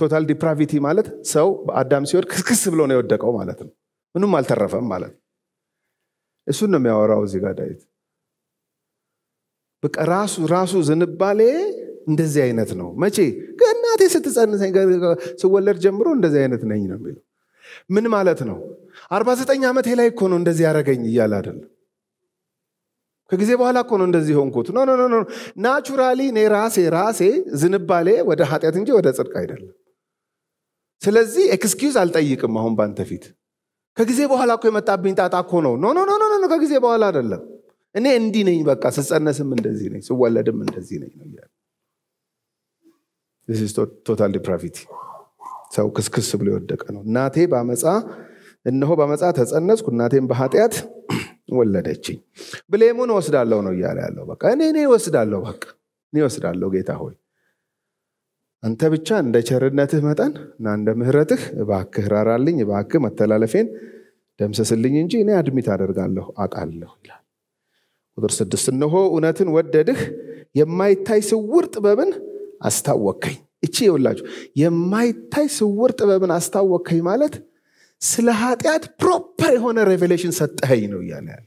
Speaker 1: ቶታል ዲፕራቪቲ ማለት ሰው በአዳም ሲወድ ክስክስ ብሎ ነው የወደቀው ማለት ነው። ምንም አልተረፈም ማለት ነው። እሱን ነው የሚያወራው እዚህ ጋር ዳዊት። በቃ ራሱ ራሱ ዝንባሌ እንደዚህ አይነት ነው። መቼ ከእናቴ ስትጸንሰኝ ስወለድ ጀምሮ እንደዚህ አይነት ነኝ ነው የሚለው። ምን ማለት ነው? አርባ ዘጠኝ ዓመቴ ላይ እኮ ነው እንደዚህ ያደረገኝ እያለ አይደለም ከጊዜ በኋላ እኮ ነው እንደዚህ ሆንኩት። ኖ ኖ ኖ ናቹራሊ እኔ ራሴ ራሴ ዝንባሌ ወደ ኃጢአት እንጂ ወደ ጽድቅ አይደለም። ስለዚህ ኤክስኪውዝ አልጠይቅም አሁን በአንተ ፊት። ከጊዜ በኋላ እኮ የመጣብኝ ጣጣ እኮ ነው። ኖ ኖ ኖ ከጊዜ በኋላ አይደለም። እኔ እንዲህ ነኝ፣ በቃ ስጸነስም እንደዚህ ነኝ፣ ስወለድም እንደዚህ ነኝ ነው እያለ ቶታል ዲፕራቪቲ። ሰው ክስክስ ብሎ የወደቀ ነው። እናቴ በአመፃ እነሆ በአመፃ ተጸነስኩ፣ እናቴም በኃጢአት ወለደችኝ። ብሌሙን ወስዳለሁ ነው እያለ ያለው። በቃ እኔ እኔ ወስዳለሁ፣ በቃ እኔ ወስዳለሁ። ጌታ ሆይ አንተ ብቻ እንደ ቸርነትህ መጠን እና እንደ ምሕረትህ እባክህ ራራልኝ፣ እባክህ መተላለፌን ደምሰስልኝ እንጂ እኔ አድሚት አደርጋለሁ አቃለሁ ይላል። ቁጥር ስድስት እነሆ እውነትን ወደድህ፣ የማይታይ ስውር ጥበብን አስታወከኝ። እቺ የወላችሁ የማይታይ ስውር ጥበብን አስታወከኝ ማለት ስለ ኃጢአት ፕሮፐር የሆነ ሬቬሌሽን ሰጠኸኝ ነው እያለ ያለ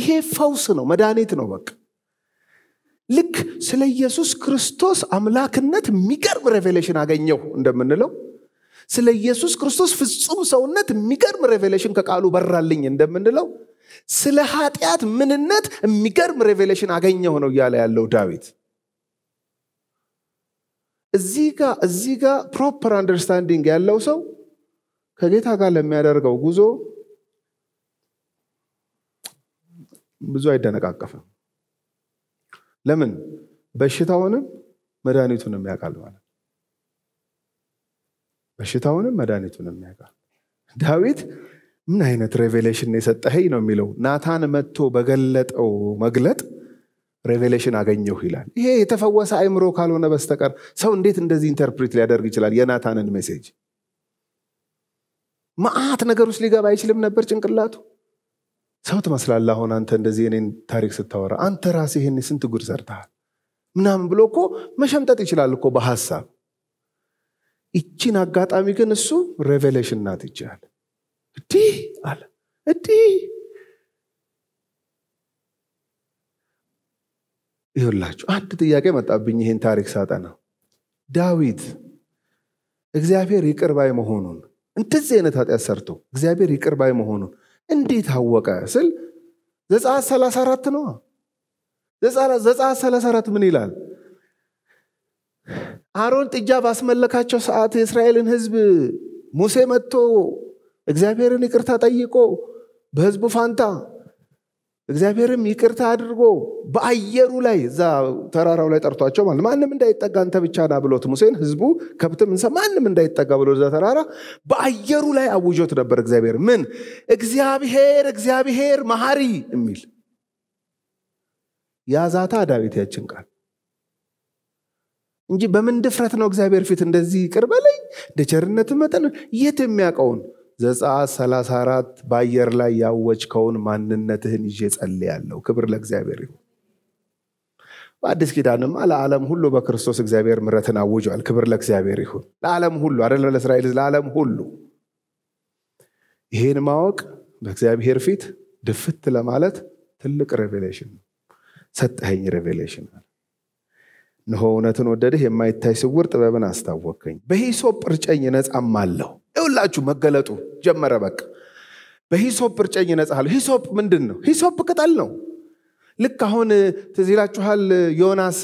Speaker 1: ይሄ ፈውስ ነው መድኃኒት ነው በቃ ልክ ስለ ኢየሱስ ክርስቶስ አምላክነት የሚገርም ሬቬሌሽን አገኘው እንደምንለው ስለ ኢየሱስ ክርስቶስ ፍጹም ሰውነት የሚገርም ሬቬሌሽን ከቃሉ በራልኝ እንደምንለው ስለ ኃጢአት ምንነት የሚገርም ሬቬሌሽን አገኘው ነው እያለ ያለው ዳዊት እዚህ ጋ እዚህ ጋ ፕሮፐር አንደርስታንዲንግ ያለው ሰው ከጌታ ጋር ለሚያደርገው ጉዞ ብዙ አይደነቃቀፍም። ለምን? በሽታውንም መድኃኒቱንም ያውቃል ማለት በሽታውንም መድኃኒቱንም ያውቃል። ዳዊት ምን አይነት ሬቬሌሽን የሰጠኸኝ ነው የሚለው ናታን መጥቶ በገለጠው መግለጥ ሬቬሌሽን አገኘሁ ይላል። ይሄ የተፈወሰ አይምሮ ካልሆነ በስተቀር ሰው እንዴት እንደዚህ ኢንተርፕሪት ሊያደርግ ይችላል የናታንን ሜሴጅ? መዓት ነገር ውስጥ ሊገባ አይችልም ነበር ጭንቅላቱ። ሰው ትመስላለህ አሁን አንተ እንደዚህ እኔን ታሪክ ስታወራ፣ አንተ ራስህ ይህን ስንት ጉድ ሰርተሃል ምናምን ብሎ እኮ መሸምጠጥ ይችላል እኮ በሀሳብ። ይችን አጋጣሚ ግን እሱ ሬቬሌሽን ናት ይችላል። እንዲህ አለ እንዲህ ይሁላችሁ አንድ ጥያቄ መጣብኝ ይህን ታሪክ ነው። ዳዊት እግዚአብሔር ይቅር ባይ መሆኑን እንደዚህ አይነት ኃጢአት ሰርቶ እግዚአብሔር ይቅር ባይ መሆኑን እንዴት አወቀ ስል ዘጸአት 34 ነዋ። ዘጸአት 34 ምን ይላል? አሮን ጥጃ ባስመለካቸው ሰዓት የእስራኤልን ህዝብ ሙሴ መጥቶ እግዚአብሔርን ይቅርታ ጠይቆ በህዝቡ ፋንታ እግዚአብሔርም ይቅርታ አድርጎ በአየሩ ላይ እዛ ተራራው ላይ ጠርቷቸው ማለት ማንም እንዳይጠጋ አንተ ብቻ ና ብሎት ሙሴን ህዝቡ ከብትም እንሰ ማንም እንዳይጠጋ ብሎ እዛ ተራራ በአየሩ ላይ አውጆት ነበር እግዚአብሔር ምን እግዚአብሔር እግዚአብሔር መሐሪ የሚል ያዛታ ዳዊት ያችን ቃል እንጂ በምን ድፍረት ነው እግዚአብሔር ፊት እንደዚህ ይቅር እንደ ቸርነት መጠን የት የሚያውቀውን ዘጸአት 34 በአየር ላይ ያወጅከውን ማንነትህን ይዤ ጸልያለሁ። ክብር ለእግዚአብሔር ይሁን። በአዲስ ኪዳንማ ለዓለም ሁሉ በክርስቶስ እግዚአብሔር ምረትን አውጇል። ክብር ለእግዚአብሔር ይሁን። ለዓለም ሁሉ አደለ፣ ለእስራኤል ለዓለም ሁሉ። ይህን ማወቅ በእግዚአብሔር ፊት ድፍት ለማለት ትልቅ ሬቬሌሽን ነው። ሰጠኸኝ ሬቬሌሽን አለ። እነሆ እውነትን ወደድህ፣ የማይታይ ስውር ጥበብን አስታወከኝ። በሂሶጵ እርጨኝ ነፃም አለው ይውላችሁ መገለጡ ጀመረ። በቃ በሂሶፕ እርጨኝ እነጻሃለሁ። ሂሶፕ ምንድን ነው? ሂሶፕ ቅጠል ነው። ልክ አሁን ትዚላችኋል ዮናስ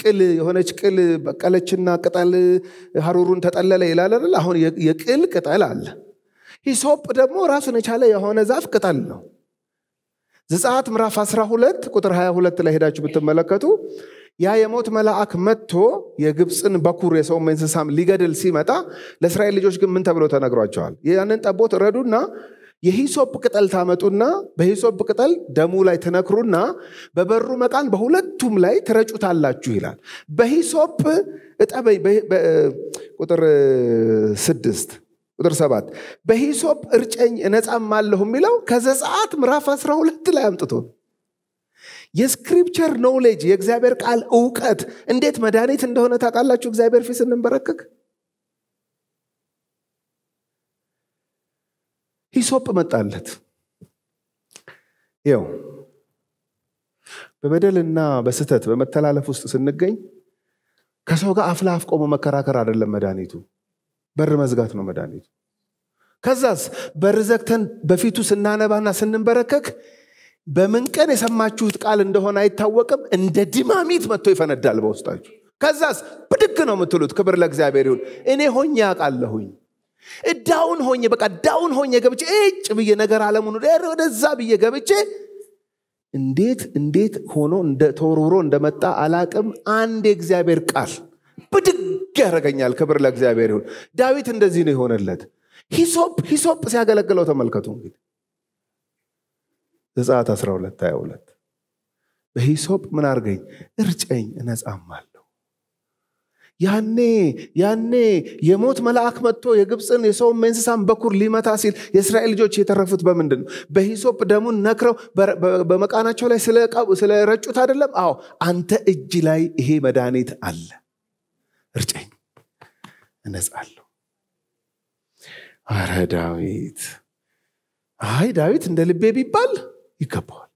Speaker 1: ቅል የሆነች ቅል በቀለችና ቅጠል ሀሩሩን ተጠለለ ይላል አይደል? አሁን የቅል ቅጠል አለ። ሂሶፕ ደግሞ ራሱን የቻለ የሆነ ዛፍ ቅጠል ነው። ዘጸአት ምዕራፍ 12 ቁጥር 22 ላይ ሄዳችሁ ብትመለከቱ ያ የሞት መልአክ መጥቶ የግብፅን በኩር የሰውም እንስሳም ሊገድል ሲመጣ ለእስራኤል ልጆች ግን ምን ተብሎ ተነግሯቸዋል? ያንን ጠቦት ረዱና የሂሶፕ ቅጠል ታመጡና በሂሶፕ ቅጠል ደሙ ላይ ትነክሩና በበሩ መቃን በሁለቱም ላይ ትረጩታላችሁ ይላል። በሂሶፕ እጠበይ ቁጥር ስድስት ቁጥር ሰባት በሂሶፕ እርጨኝ እነጻም አለሁ የሚለው ከዘጸአት ምዕራፍ 12 ላይ አምጥቶ የስክሪፕቸር ኖውሌጅ የእግዚአብሔር ቃል እውቀት እንዴት መድኃኒት እንደሆነ ታውቃላችሁ እግዚአብሔር ፊት ስንንበረክክ ሂሶጵ መጣለት ው በበደልና በስህተት በመተላለፍ ውስጥ ስንገኝ ከሰው ጋር አፍላፍ ቆሞ መከራከር አይደለም መድኃኒቱ በር መዝጋት ነው መድኃኒቱ ከዛስ በር ዘግተን በፊቱ ስናነባና ስንንበረከክ በምን ቀን የሰማችሁት ቃል እንደሆነ አይታወቅም። እንደ ዲማሚት መጥቶ ይፈነዳል በውስጣችሁ። ከዛስ ብድግ ነው የምትሉት። ክብር ለእግዚአብሔር ይሁን። እኔ ሆኝ ያቃለሁኝ እዳውን ሆኜ በቃ ዳውን ሆኜ ገብቼ እጭ ብዬ ነገር አለሙኑ ወደዛ ብዬ ገብቼ እንዴት እንዴት ሆኖ ተወርውሮ እንደመጣ አላቅም። አንድ የእግዚአብሔር ቃል ብድግ ያደረገኛል። ክብር ለእግዚአብሔር ይሁን። ዳዊት እንደዚህ ነው የሆነለት። ሂሶፕ ሂሶፕ ሲያገለግለው ተመልከቱ እንግዲህ ዘጸአት 12 22 በሂሶጵ ምን አርገኝ እርጨኝ እነጻማለሁ። ያኔ ያኔ የሞት መልአክ መጥቶ የግብፅን የሰውን እንስሳን በኩር ሊመታ ሲል የእስራኤል ልጆች የተረፉት በምንድን ነው? በሂሶፕ ደሙን ነክረው በመቃናቸው ላይ ስለረጩት አይደለም? አዎ አንተ እጅ ላይ ይሄ መድኃኒት አለ። እርጨኝ እነጻለሁ። አረ ዳዊት አይ ዳዊት እንደ ልቤ ቢባል ይገባዋል።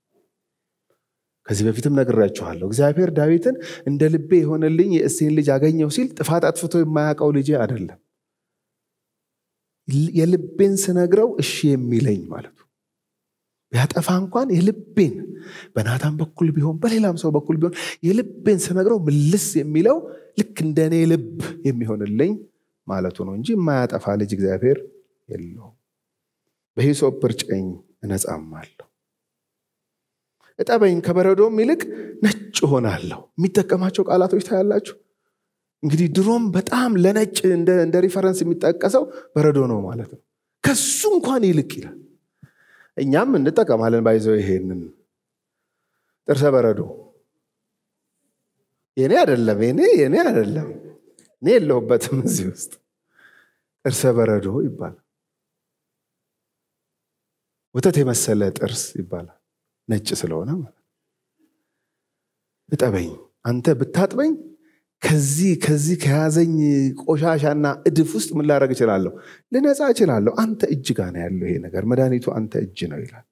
Speaker 1: ከዚህ በፊትም ነግራችኋለሁ። እግዚአብሔር ዳዊትን እንደ ልቤ የሆነልኝ የእሴን ልጅ አገኘው ሲል ጥፋት አጥፍቶ የማያውቀው ልጅ አይደለም፣ የልቤን ስነግረው እሺ የሚለኝ ማለቱ ቢያጠፋ እንኳን የልቤን በናታን በኩል ቢሆን በሌላም ሰው በኩል ቢሆን የልቤን ስነግረው ምልስ የሚለው ልክ እንደ እኔ ልብ የሚሆንልኝ ማለቱ ነው እንጂ የማያጠፋ ልጅ እግዚአብሔር የለውም። በሂሶጵ እርጨኝ እነጻማለሁ እጠበኝ ከበረዶም ይልቅ ነጭ ሆናለሁ የሚጠቀማቸው ቃላቶች ታያላችሁ እንግዲህ ድሮም በጣም ለነጭ እንደ ሪፈረንስ የሚጠቀሰው በረዶ ነው ማለት ነው ከሱ እንኳን ይልቅ ይላል እኛም እንጠቀማለን ባይዘው ይሄንን ጥርሰ በረዶ የኔ አደለም የኔ የኔ አይደለም እኔ የለሁበትም እዚህ ውስጥ ጥርሰ በረዶ ይባላል ወተት የመሰለ ጥርስ ይባላል ነጭ ስለሆነ እጠበኝ አንተ ብታጥበኝ ከዚህ ከዚህ ከያዘኝ ቆሻሻና እድፍ ውስጥ ምን ላደረግ እችላለሁ? ልነጻ እችላለሁ። አንተ እጅ ጋ ነው ያለው ይሄ ነገር፣ መድኃኒቱ አንተ እጅ ነው ይላል።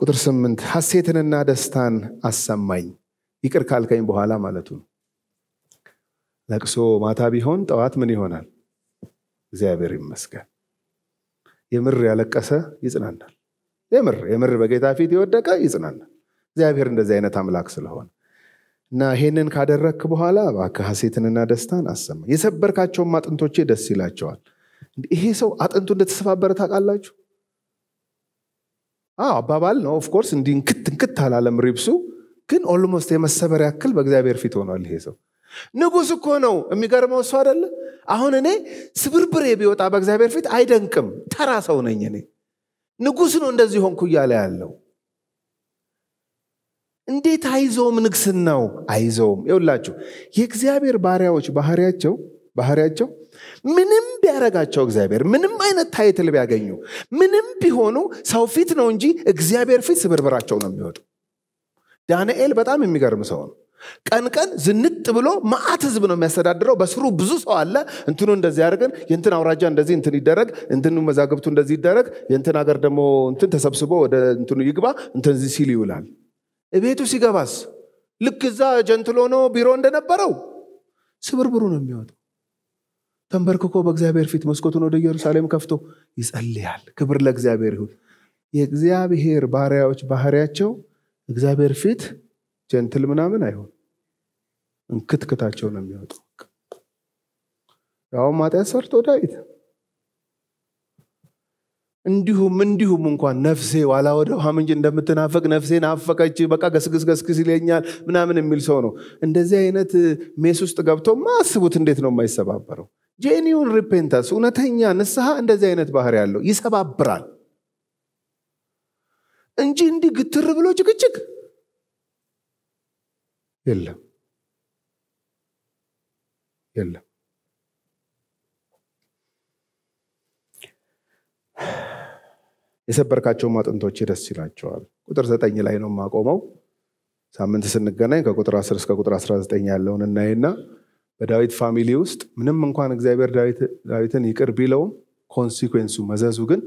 Speaker 1: ቁጥር ስምንት ሐሴትንና ደስታን አሰማኝ ይቅር ካልከኝ በኋላ ማለቱ ነው። ለቅሶ ማታ ቢሆን ጠዋት ምን ይሆናል? እግዚአብሔር ይመስገን። የምር ያለቀሰ ይጽናናል። የምር የምር በጌታ ፊት የወደቀ ይጽናል። እግዚአብሔር እንደዚህ አይነት አምላክ ስለሆነ እና ይሄንን ካደረክ በኋላ እባክህ ሐሴትንና ደስታን አሰማ። የሰበርካቸውም አጥንቶቼ ደስ ይላቸዋል። ይሄ ሰው አጥንቱ እንደተሰባበረ ታውቃላችሁ? አባባል ነው። ኦፍኮርስ እንዲህ እንክት እንክት አላለም ሪብሱ፣ ግን ኦልሞስት የመሰበር ያክል በእግዚአብሔር ፊት ሆኗል ይሄ ሰው። ንጉሥ እኮ ነው። የሚገርመው እሱ አይደለ? አሁን እኔ ስብርብሬ ቢወጣ በእግዚአብሔር ፊት አይደንቅም። ተራ ሰው ነኝ እኔ። ንጉሥ ነው እንደዚህ ሆንኩ እያለ ያለው። እንዴት አይዘውም ንግስናው? አይዘውም። ይውላችሁ የእግዚአብሔር ባሪያዎች ባህሪያቸው ባህሪያቸው ምንም ቢያረጋቸው እግዚአብሔር ምንም አይነት ታይትል ቢያገኙ ምንም ቢሆኑ ሰው ፊት ነው እንጂ እግዚአብሔር ፊት ስብርብራቸው ነው የሚወጡ። ዳንኤል በጣም የሚገርም ሰው ነው። ቀን ቀን ዝንጥ ብሎ ማአት ህዝብ ነው የሚያስተዳድረው። በስሩ ብዙ ሰው አለ። እንትኑ እንደዚህ ያደርግን የእንትን አውራጃ እንደዚህ እንትን ይደረግ፣ እንትኑ መዛግብቱ እንደዚህ ይደረግ፣ የእንትን ሀገር ደግሞ እንትን ተሰብስቦ ወደ እንትኑ ይግባ፣ ዚህ ሲል ይውላል። ቤቱ ሲገባስ ልክ እዛ ጀንትል ሆኖ ቢሮ እንደነበረው ስብርብሩ ነው የሚወጣው። ተንበርክኮ በእግዚአብሔር ፊት መስኮቱን ወደ ኢየሩሳሌም ከፍቶ ይጸልያል። ክብር ለእግዚአብሔር ይሁን። የእግዚአብሔር ባሪያዎች ባህሪያቸው እግዚአብሔር ፊት ጀንትል ምናምን አይሆን እንክትክታቸው ነው የሚወጡ ያውም ማጥያት ሰርቶ ዳዊት እንዲሁም እንዲሁም እንኳን ነፍሴ ዋላ ወደ ውሃ ምንጭ እንደምትናፈቅ ነፍሴ ናፈቀች፣ በቃ ገስግስ ገስግስ ይለኛል ምናምን የሚል ሰው ነው። እንደዚህ አይነት ሜስ ውስጥ ገብቶ ማስቡት እንዴት ነው የማይሰባበረው? ጄኒውን ሪፔንታንስ፣ እውነተኛ ንስሐ እንደዚህ አይነት ባህሪ ያለው ይሰባብራል እንጂ እንዲህ ግትር ብሎ ጭቅጭቅ የለም። የለም። የሰበርካቸውም አጥንቶች ደስ ይላቸዋል። ቁጥር ዘጠኝ ላይ ነው የማቆመው። ሳምንት ስንገናኝ ከቁጥር 10 እስከ ቁጥር 19 ያለውን እናይና በዳዊት ፋሚሊ ውስጥ ምንም እንኳን እግዚአብሔር ዳዊትን ይቅር ቢለውም ኮንሲኩዌንሱ መዘዙ ግን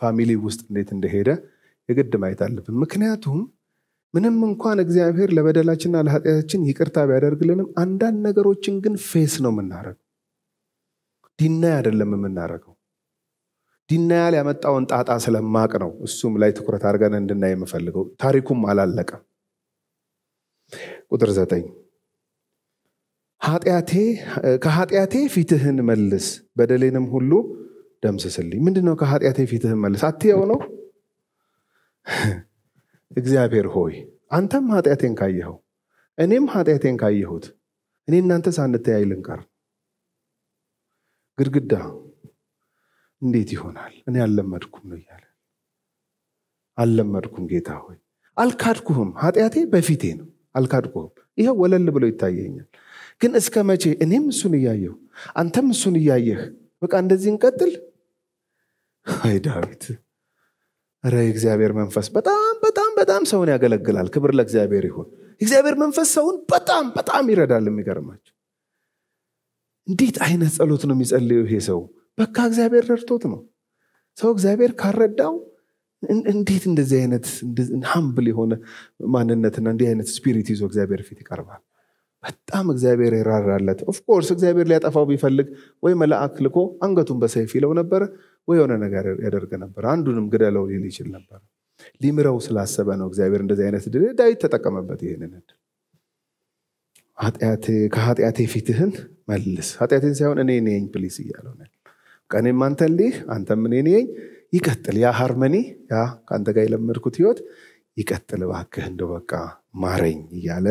Speaker 1: ፋሚሊ ውስጥ እንዴት እንደሄደ የግድ ማየት አለብን። ምክንያቱም ምንም እንኳን እግዚአብሔር ለበደላችንና ለኃጢአታችን ይቅርታ ቢያደርግልንም አንዳንድ ነገሮችን ግን ፌስ ነው የምናደርገው። ዲናይ አይደለም የምናደርገው። ያል ያመጣውን ጣጣ ስለማቅ ነው እሱም ላይ ትኩረት አድርገን እንድናይ የምፈልገው። ታሪኩም አላለቀም። ቁጥር ዘጠኝ ከኃጢአቴ ፊትህን መልስ፣ በደሌንም ሁሉ ደምስስልኝ። ምንድነው ከኃጢአቴ ፊትህን መልስ? አትየው ነው እግዚአብሔር ሆይ አንተም ኃጢአቴን ካየኸው እኔም ኃጢአቴን ካየሁት እኔ እናንተ ሳንተያይ ልንቀር ግድግዳ እንዴት ይሆናል? እኔ አልለመድኩም ነው እያለ አልለመድኩም ጌታ ሆይ አልካድኩህም። ኃጢአቴ በፊቴ ነው፣ አልካድኩህም። ይኸው ወለል ብሎ ይታየኛል። ግን እስከ መቼ እኔም እሱን እያየሁ አንተም እሱን እያየህ በቃ እንደዚህ እንቀጥል? አይ ዳዊት፣ ረ የእግዚአብሔር መንፈስ በጣም በጣም በጣም ሰውን ያገለግላል። ክብር ለእግዚአብሔር ይሁን። እግዚአብሔር መንፈስ ሰውን በጣም በጣም ይረዳል። የሚገርማቸው እንዴት አይነት ጸሎት ነው የሚጸልየው ይሄ ሰው? በቃ እግዚአብሔር ረድቶት ነው። ሰው እግዚአብሔር ካረዳው እንዴት እንደዚህ አይነት ሀምብል የሆነ ማንነትና እንዲህ አይነት ስፒሪት ይዞ እግዚአብሔር ፊት ይቀርባል። በጣም እግዚአብሔር ይራራለት። ኦፍኮርስ እግዚአብሔር ሊያጠፋው ቢፈልግ ወይ መልአክ ልኮ አንገቱን በሰይፍ ይለው ነበር፣ ወይ የሆነ ነገር ያደርግ ነበር። አንዱንም ግደለው ሊል ይችል ነበር። ሊምረው ስላሰበ ነው እግዚአብሔር እንደዚህ አይነት ድል ዳዊት ተጠቀመበት ይህንን ከኃጢአቴ ፊትህን መልስ ኃጢአቴን ሳይሆን እኔ ነኝ ፕሊስ እያለው ቀኔም አንተን ልህ አንተም እኔ ነኝ ይቀጥል ያ ሃርመኒ ያ ከአንተ ጋር የለመድኩት ህይወት ይቀጥል ባክህ እንደ በቃ ማረኝ እያለ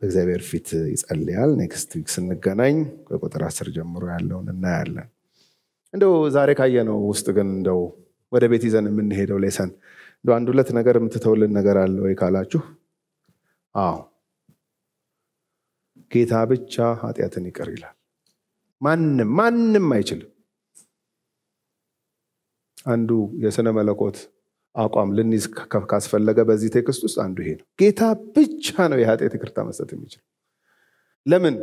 Speaker 1: በእግዚአብሔር ፊት ይጸልያል ኔክስት ዊክ ስንገናኝ በቁጥር አስር ጀምሮ ያለውን እናያለን እንደው ዛሬ ካየነው ውስጥ ግን እንደው ወደ ቤት ይዘን የምንሄደው ሌሰን እንደ አንድ ሁለት ነገር የምትተውልን ነገር አለ ወይ ካላችሁ፣ አዎ ጌታ ብቻ ኃጢአትን ይቅር ይላል። ማንም ማንም አይችልም። አንዱ የሥነ መለኮት አቋም ልንይዝ ካስፈለገ በዚህ ቴክስት ውስጥ አንዱ ይሄ ነው። ጌታ ብቻ ነው የኃጢአት ይቅርታ መስጠት የሚችል። ለምን?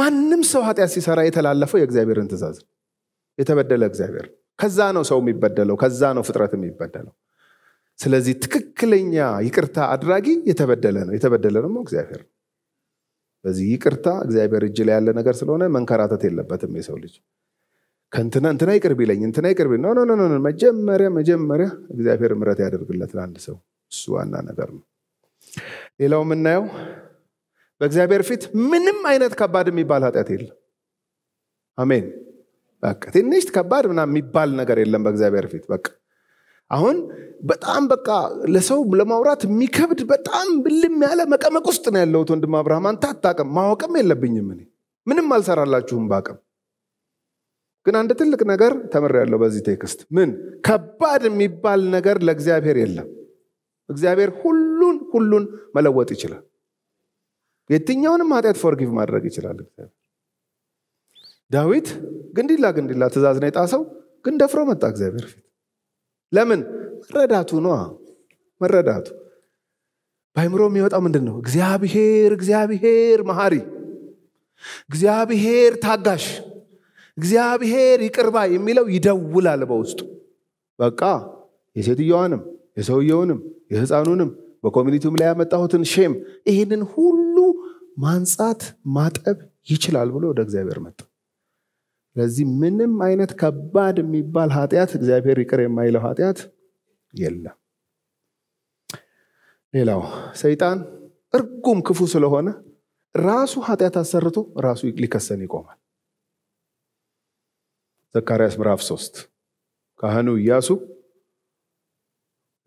Speaker 1: ማንም ሰው ኃጢአት ሲሰራ የተላለፈው የእግዚአብሔርን ትእዛዝ ነው። የተበደለ እግዚአብሔር ከዛ ነው ሰው የሚበደለው። ከዛ ነው ፍጥረት የሚበደለው። ስለዚህ ትክክለኛ ይቅርታ አድራጊ የተበደለ ነው። የተበደለ ደግሞ እግዚአብሔር ነው። በዚህ ይቅርታ እግዚአብሔር እጅ ላይ ያለ ነገር ስለሆነ መንከራተት የለበትም የሰው ልጅ ከእንትና እንትና ይቅር ቢለኝ እንትና ይቅር ቢለኝ ኖ ኖ ኖ መጀመሪያ መጀመሪያ እግዚአብሔር ምረት ያደርግለት ለአንድ ሰው እሱ ዋና ነገር ነው። ሌላው የምናየው በእግዚአብሔር ፊት ምንም አይነት ከባድ የሚባል ኃጢአት የለም። አሜን። በቃ ትንሽ ከባድ ምናምን የሚባል ነገር የለም በእግዚአብሔር ፊት በቃ አሁን በጣም በቃ ለሰው ለማውራት የሚከብድ በጣም ብልም ያለ መቀመቅ ውስጥ ነው ያለሁት። ወንድም አብርሃም አንተ አታቅም፣ ማወቅም የለብኝም እኔ ምንም አልሰራላችሁም በአቅም። ግን አንድ ትልቅ ነገር ተምሬያለሁ በዚህ ቴክስት። ምን ከባድ የሚባል ነገር ለእግዚአብሔር የለም። እግዚአብሔር ሁሉን ሁሉን መለወጥ ይችላል። የትኛውንም ኃጢአት ፎርጊቭ ማድረግ ይችላል እግዚአብሔር። ዳዊት ግንዲላ ግንዲላ ትእዛዝ ነው የጣሰው፣ ግን ደፍሮ መጣ እግዚአብሔር ፊት ለምን መረዳቱ ነው መረዳቱ በአይምሮ የሚወጣው ምንድን ነው እግዚአብሔር እግዚአብሔር መሀሪ እግዚአብሔር ታጋሽ እግዚአብሔር ይቅርባ የሚለው ይደውላል በውስጡ በቃ የሴትየዋንም የሰውየውንም የህፃኑንም በኮሚኒቲውም ላይ ያመጣሁትን ሼም ይህንን ሁሉ ማንጻት ማጠብ ይችላል ብሎ ወደ እግዚአብሔር መጣ ስለዚህ ምንም አይነት ከባድ የሚባል ኃጢአት እግዚአብሔር ይቅር የማይለው ኃጢአት የለም። ሌላው ሰይጣን እርጉም ክፉ ስለሆነ ራሱ ኃጢአት አሰርቶ ራሱ ሊከሰን ይቆማል። ዘካርያስ ምዕራፍ ሶስት ካህኑ እያሱ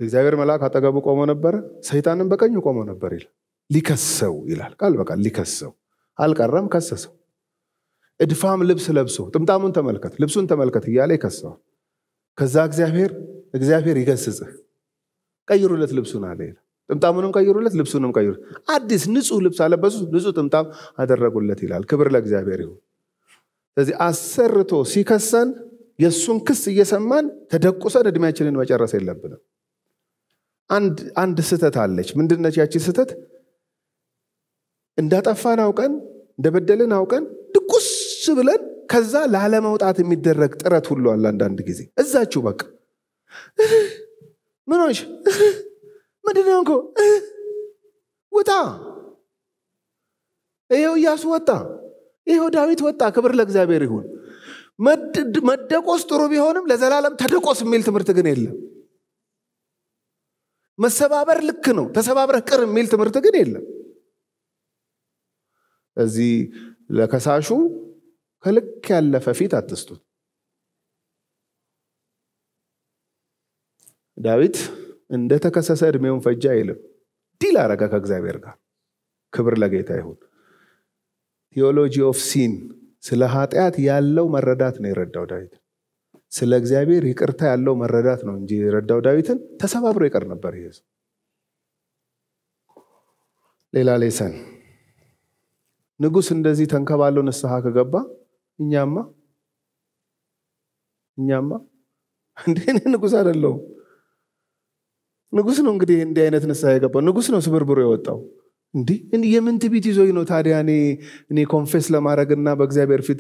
Speaker 1: እግዚአብሔር መልአክ አጠገቡ ቆሞ ነበረ፣ ሰይጣንም በቀኙ ቆሞ ነበር ይላል። ሊከሰው ይላል ቃል በቃል ሊከሰው አልቀረም፣ ከሰሰው። እድፋም ልብስ ለብሶ ጥምጣሙን ተመልከት፣ ልብሱን ተመልከት እያለ ይከሰዋል። ከዛ እግዚአብሔር እግዚአብሔር ይገስጽህ፣ ቀይሩለት ልብሱን አለ ጥምጣሙንም ቀይሩለት፣ ልብሱንም ቀይሩ አዲስ ንጹህ ልብስ አለበሱ ንጹህ ጥምጣም አደረጉለት ይላል። ክብር ለእግዚአብሔር ይሁን። ስለዚህ አሰርቶ ሲከሰን የእሱን ክስ እየሰማን ተደቁሰን እድሜያችንን መጨረስ የለብንም። አንድ ስህተት አለች። ምንድነች ያቺ ስህተት? እንዳጠፋን አውቀን እንደበደልን አውቀን ብለን ከዛ ላለመውጣት የሚደረግ ጥረት ሁሉ አለ። አንዳንድ ጊዜ እዛችሁ በቃ ምን ሆንሽ? ምንድን ነው ውጣ። ይኸው እያሱ ወጣ፣ ይኸው ዳዊት ወጣ። ክብር ለእግዚአብሔር ይሁን። መደቆስ ጥሩ ቢሆንም ለዘላለም ተደቆስ የሚል ትምህርት ግን የለም። መሰባበር ልክ ነው፣ ተሰባብረህ ቅር የሚል ትምህርት ግን የለም። እዚህ ለከሳሹ ከልክ ያለፈ ፊት አትስጡት። ዳዊት እንደተከሰሰ እድሜውን ፈጃ አይልም። ዲል አረገ ከእግዚአብሔር ጋር። ክብር ለጌታ ይሁን። ቴዎሎጂ ኦፍ ሲን ስለ ኃጢአት ያለው መረዳት ነው የረዳው ዳዊት። ስለ እግዚአብሔር ይቅርታ ያለው መረዳት ነው እንጂ የረዳው ዳዊትን ተሰባብሮ ይቀር ነበር ይሄ ሌላ ሌሰን ንጉሥ እንደዚህ ተንከባለው ንስሐ ከገባ እኛማ እኛማ እንዴ ንጉስ ንጉሥ አይደለሁም። ነው እንግዲህ እንዲህ አይነት ንሳ የገባው ንጉስ ነው ስብርብሮ የወጣው። እንዴ የምን ትቢት ይዞኝ ነው ታዲያ እኔ እኔ ኮንፌስ ለማድረግና በእግዚአብሔር ፊት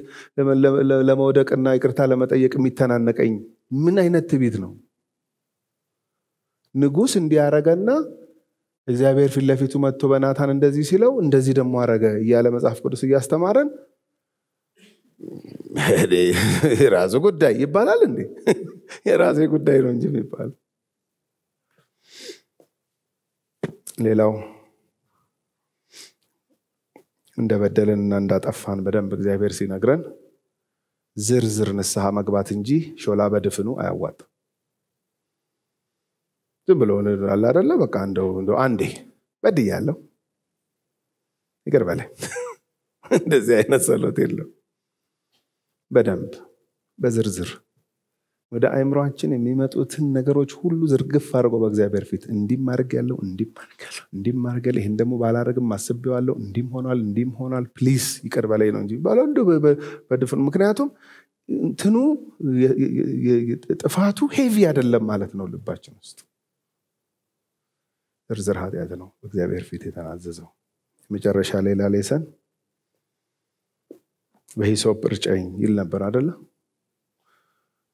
Speaker 1: ለመውደቅና ይቅርታ ለመጠየቅ የሚተናነቀኝ ምን አይነት ትቢት ነው? ንጉስ እንዲያረገና እግዚአብሔር ፊት ለፊቱ መጥቶ በናታን እንደዚህ ሲለው እንደዚህ ደግሞ አረገ እያለ መጽሐፍ ቅዱስ እያስተማረን የራሱ ጉዳይ ይባላል እንዴ? የራሴ ጉዳይ ነው እንጂ የሚባል ሌላው እና እንዳጠፋን በደንብ እግዚአብሔር ሲነግረን ዝርዝር ንስሐ መግባት እንጂ ሾላ በድፍኑ አያዋጥም። ዝም ብሎ አለ አደለ? በቃ እንደው አንዴ በድያለሁ ይቅር በለኝ። እንደዚህ አይነት ጸሎት የለው። በደንብ በዝርዝር ወደ አእምሯችን የሚመጡትን ነገሮች ሁሉ ዝርግፍ አድርጎ በእግዚአብሔር ፊት እንዲም አድርግ ያለው እንዲም አድርግ እንዲም አድርግ ያለው ይህን ደግሞ ባላደርግም አስቤዋለሁ እንዲም ሆኗል እንዲም ሆኗል ፕሊስ ይቅር በላይ ነው እንጂ ባለንዶ በድፍን ምክንያቱም እንትኑ ጥፋቱ ሄቪ አይደለም ማለት ነው ልባችን ውስጥ ዝርዝር ኃጢአት ነው በእግዚአብሔር ፊት የተናዘዘው መጨረሻ ሌላ ሌሰን በሂሶጵ እርጨኝ ይል ነበር አደለ?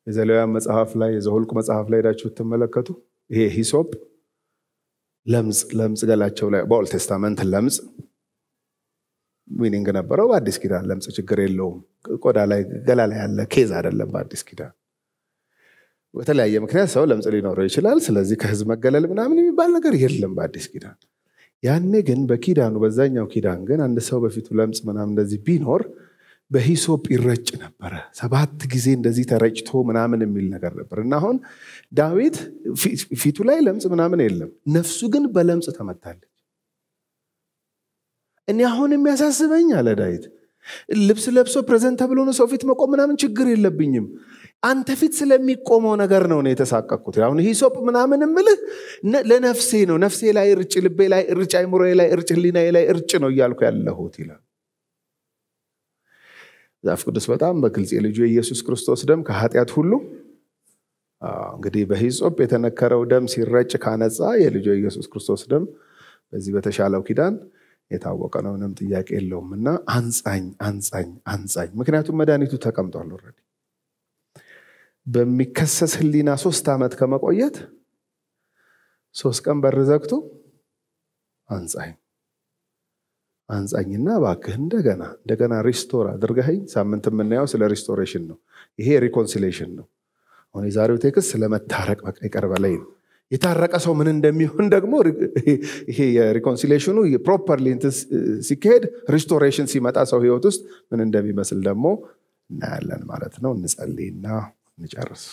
Speaker 1: የዘሌዋውያን መጽሐፍ ላይ የዘኍልቍ መጽሐፍ ላይ ሄዳችሁ ብትመለከቱ ይሄ ሂሶጵ ለምጽ ለምጽ ገላቸው ላይ በኦል ቴስታመንት ለምጽ ሚኒንግ ነበረው። በአዲስ ኪዳን ለምጽ ችግር የለውም። ቆዳ ላይ ገላ ላይ ያለ ኬዝ አይደለም። በአዲስ ኪዳን በተለያየ ምክንያት ሰው ለምጽ ሊኖረው ይችላል። ስለዚህ ከህዝብ መገለል ምናምን የሚባል ነገር የለም በአዲስ ኪዳን። ያኔ ግን በኪዳኑ በዛኛው ኪዳን ግን አንድ ሰው በፊቱ ለምጽ ምናምን እንደዚህ ቢኖር በሂሶፕ ይረጭ ነበረ። ሰባት ጊዜ እንደዚህ ተረጭቶ ምናምን የሚል ነገር ነበር እና አሁን ዳዊት ፊቱ ላይ ለምጽ ምናምን የለም፣ ነፍሱ ግን በለምጽ ተመታለች። እኔ አሁን የሚያሳስበኝ አለ ዳዊት ልብስ ለብሶ ፕሬዘንት ተብሎ ሰው ፊት መቆም ምናምን ችግር የለብኝም። አንተ ፊት ስለሚቆመው ነገር ነው ነው የተሳቀቅኩት። አሁን ሂሶፕ ምናምን የምልህ ለነፍሴ ነው። ነፍሴ ላይ እርጭ፣ ልቤ ላይ እርጭ፣ አይምሮ ላይ እርጭ፣ ህሊናዬ ላይ እርጭ ነው እያልኩ ያለሁት ይላል። መጽሐፍ ቅዱስ በጣም በግልጽ የልጁ የኢየሱስ ክርስቶስ ደም ከኃጢአት ሁሉ እንግዲህ በሂጾጵ የተነከረው ደም ሲረጭ ካነጻ የልጁ የኢየሱስ ክርስቶስ ደም በዚህ በተሻለው ኪዳን የታወቀ ነው። ምንም ጥያቄ የለውም እና አንጻኝ አንጻኝ አንጻኝ። ምክንያቱም መድኃኒቱ ተቀምጧል። ወረድ በሚከሰስ ህሊና ሶስት ዓመት ከመቆየት ሶስት ቀን በር ዘግቶ አንጻኝ አንጻኝና እባክህ እንደገና እንደገና ሪስቶር አድርገኸኝ ሳምንት የምናየው ስለ ሪስቶሬሽን ነው። ይሄ ሪኮንሲሌሽን ነው። አሁን የዛሬው ቴክስት ስለመታረቅ በቃ ይቀር ነው። የታረቀ ሰው ምን እንደሚሆን ደግሞ ይሄ የሪኮንሲሌሽኑ ፕሮፐርሊ ሲካሄድ ሪስቶሬሽን ሲመጣ ሰው ህይወት ውስጥ ምን እንደሚመስል ደግሞ እናያለን ማለት ነው። እንጸልይና እንጨርስ።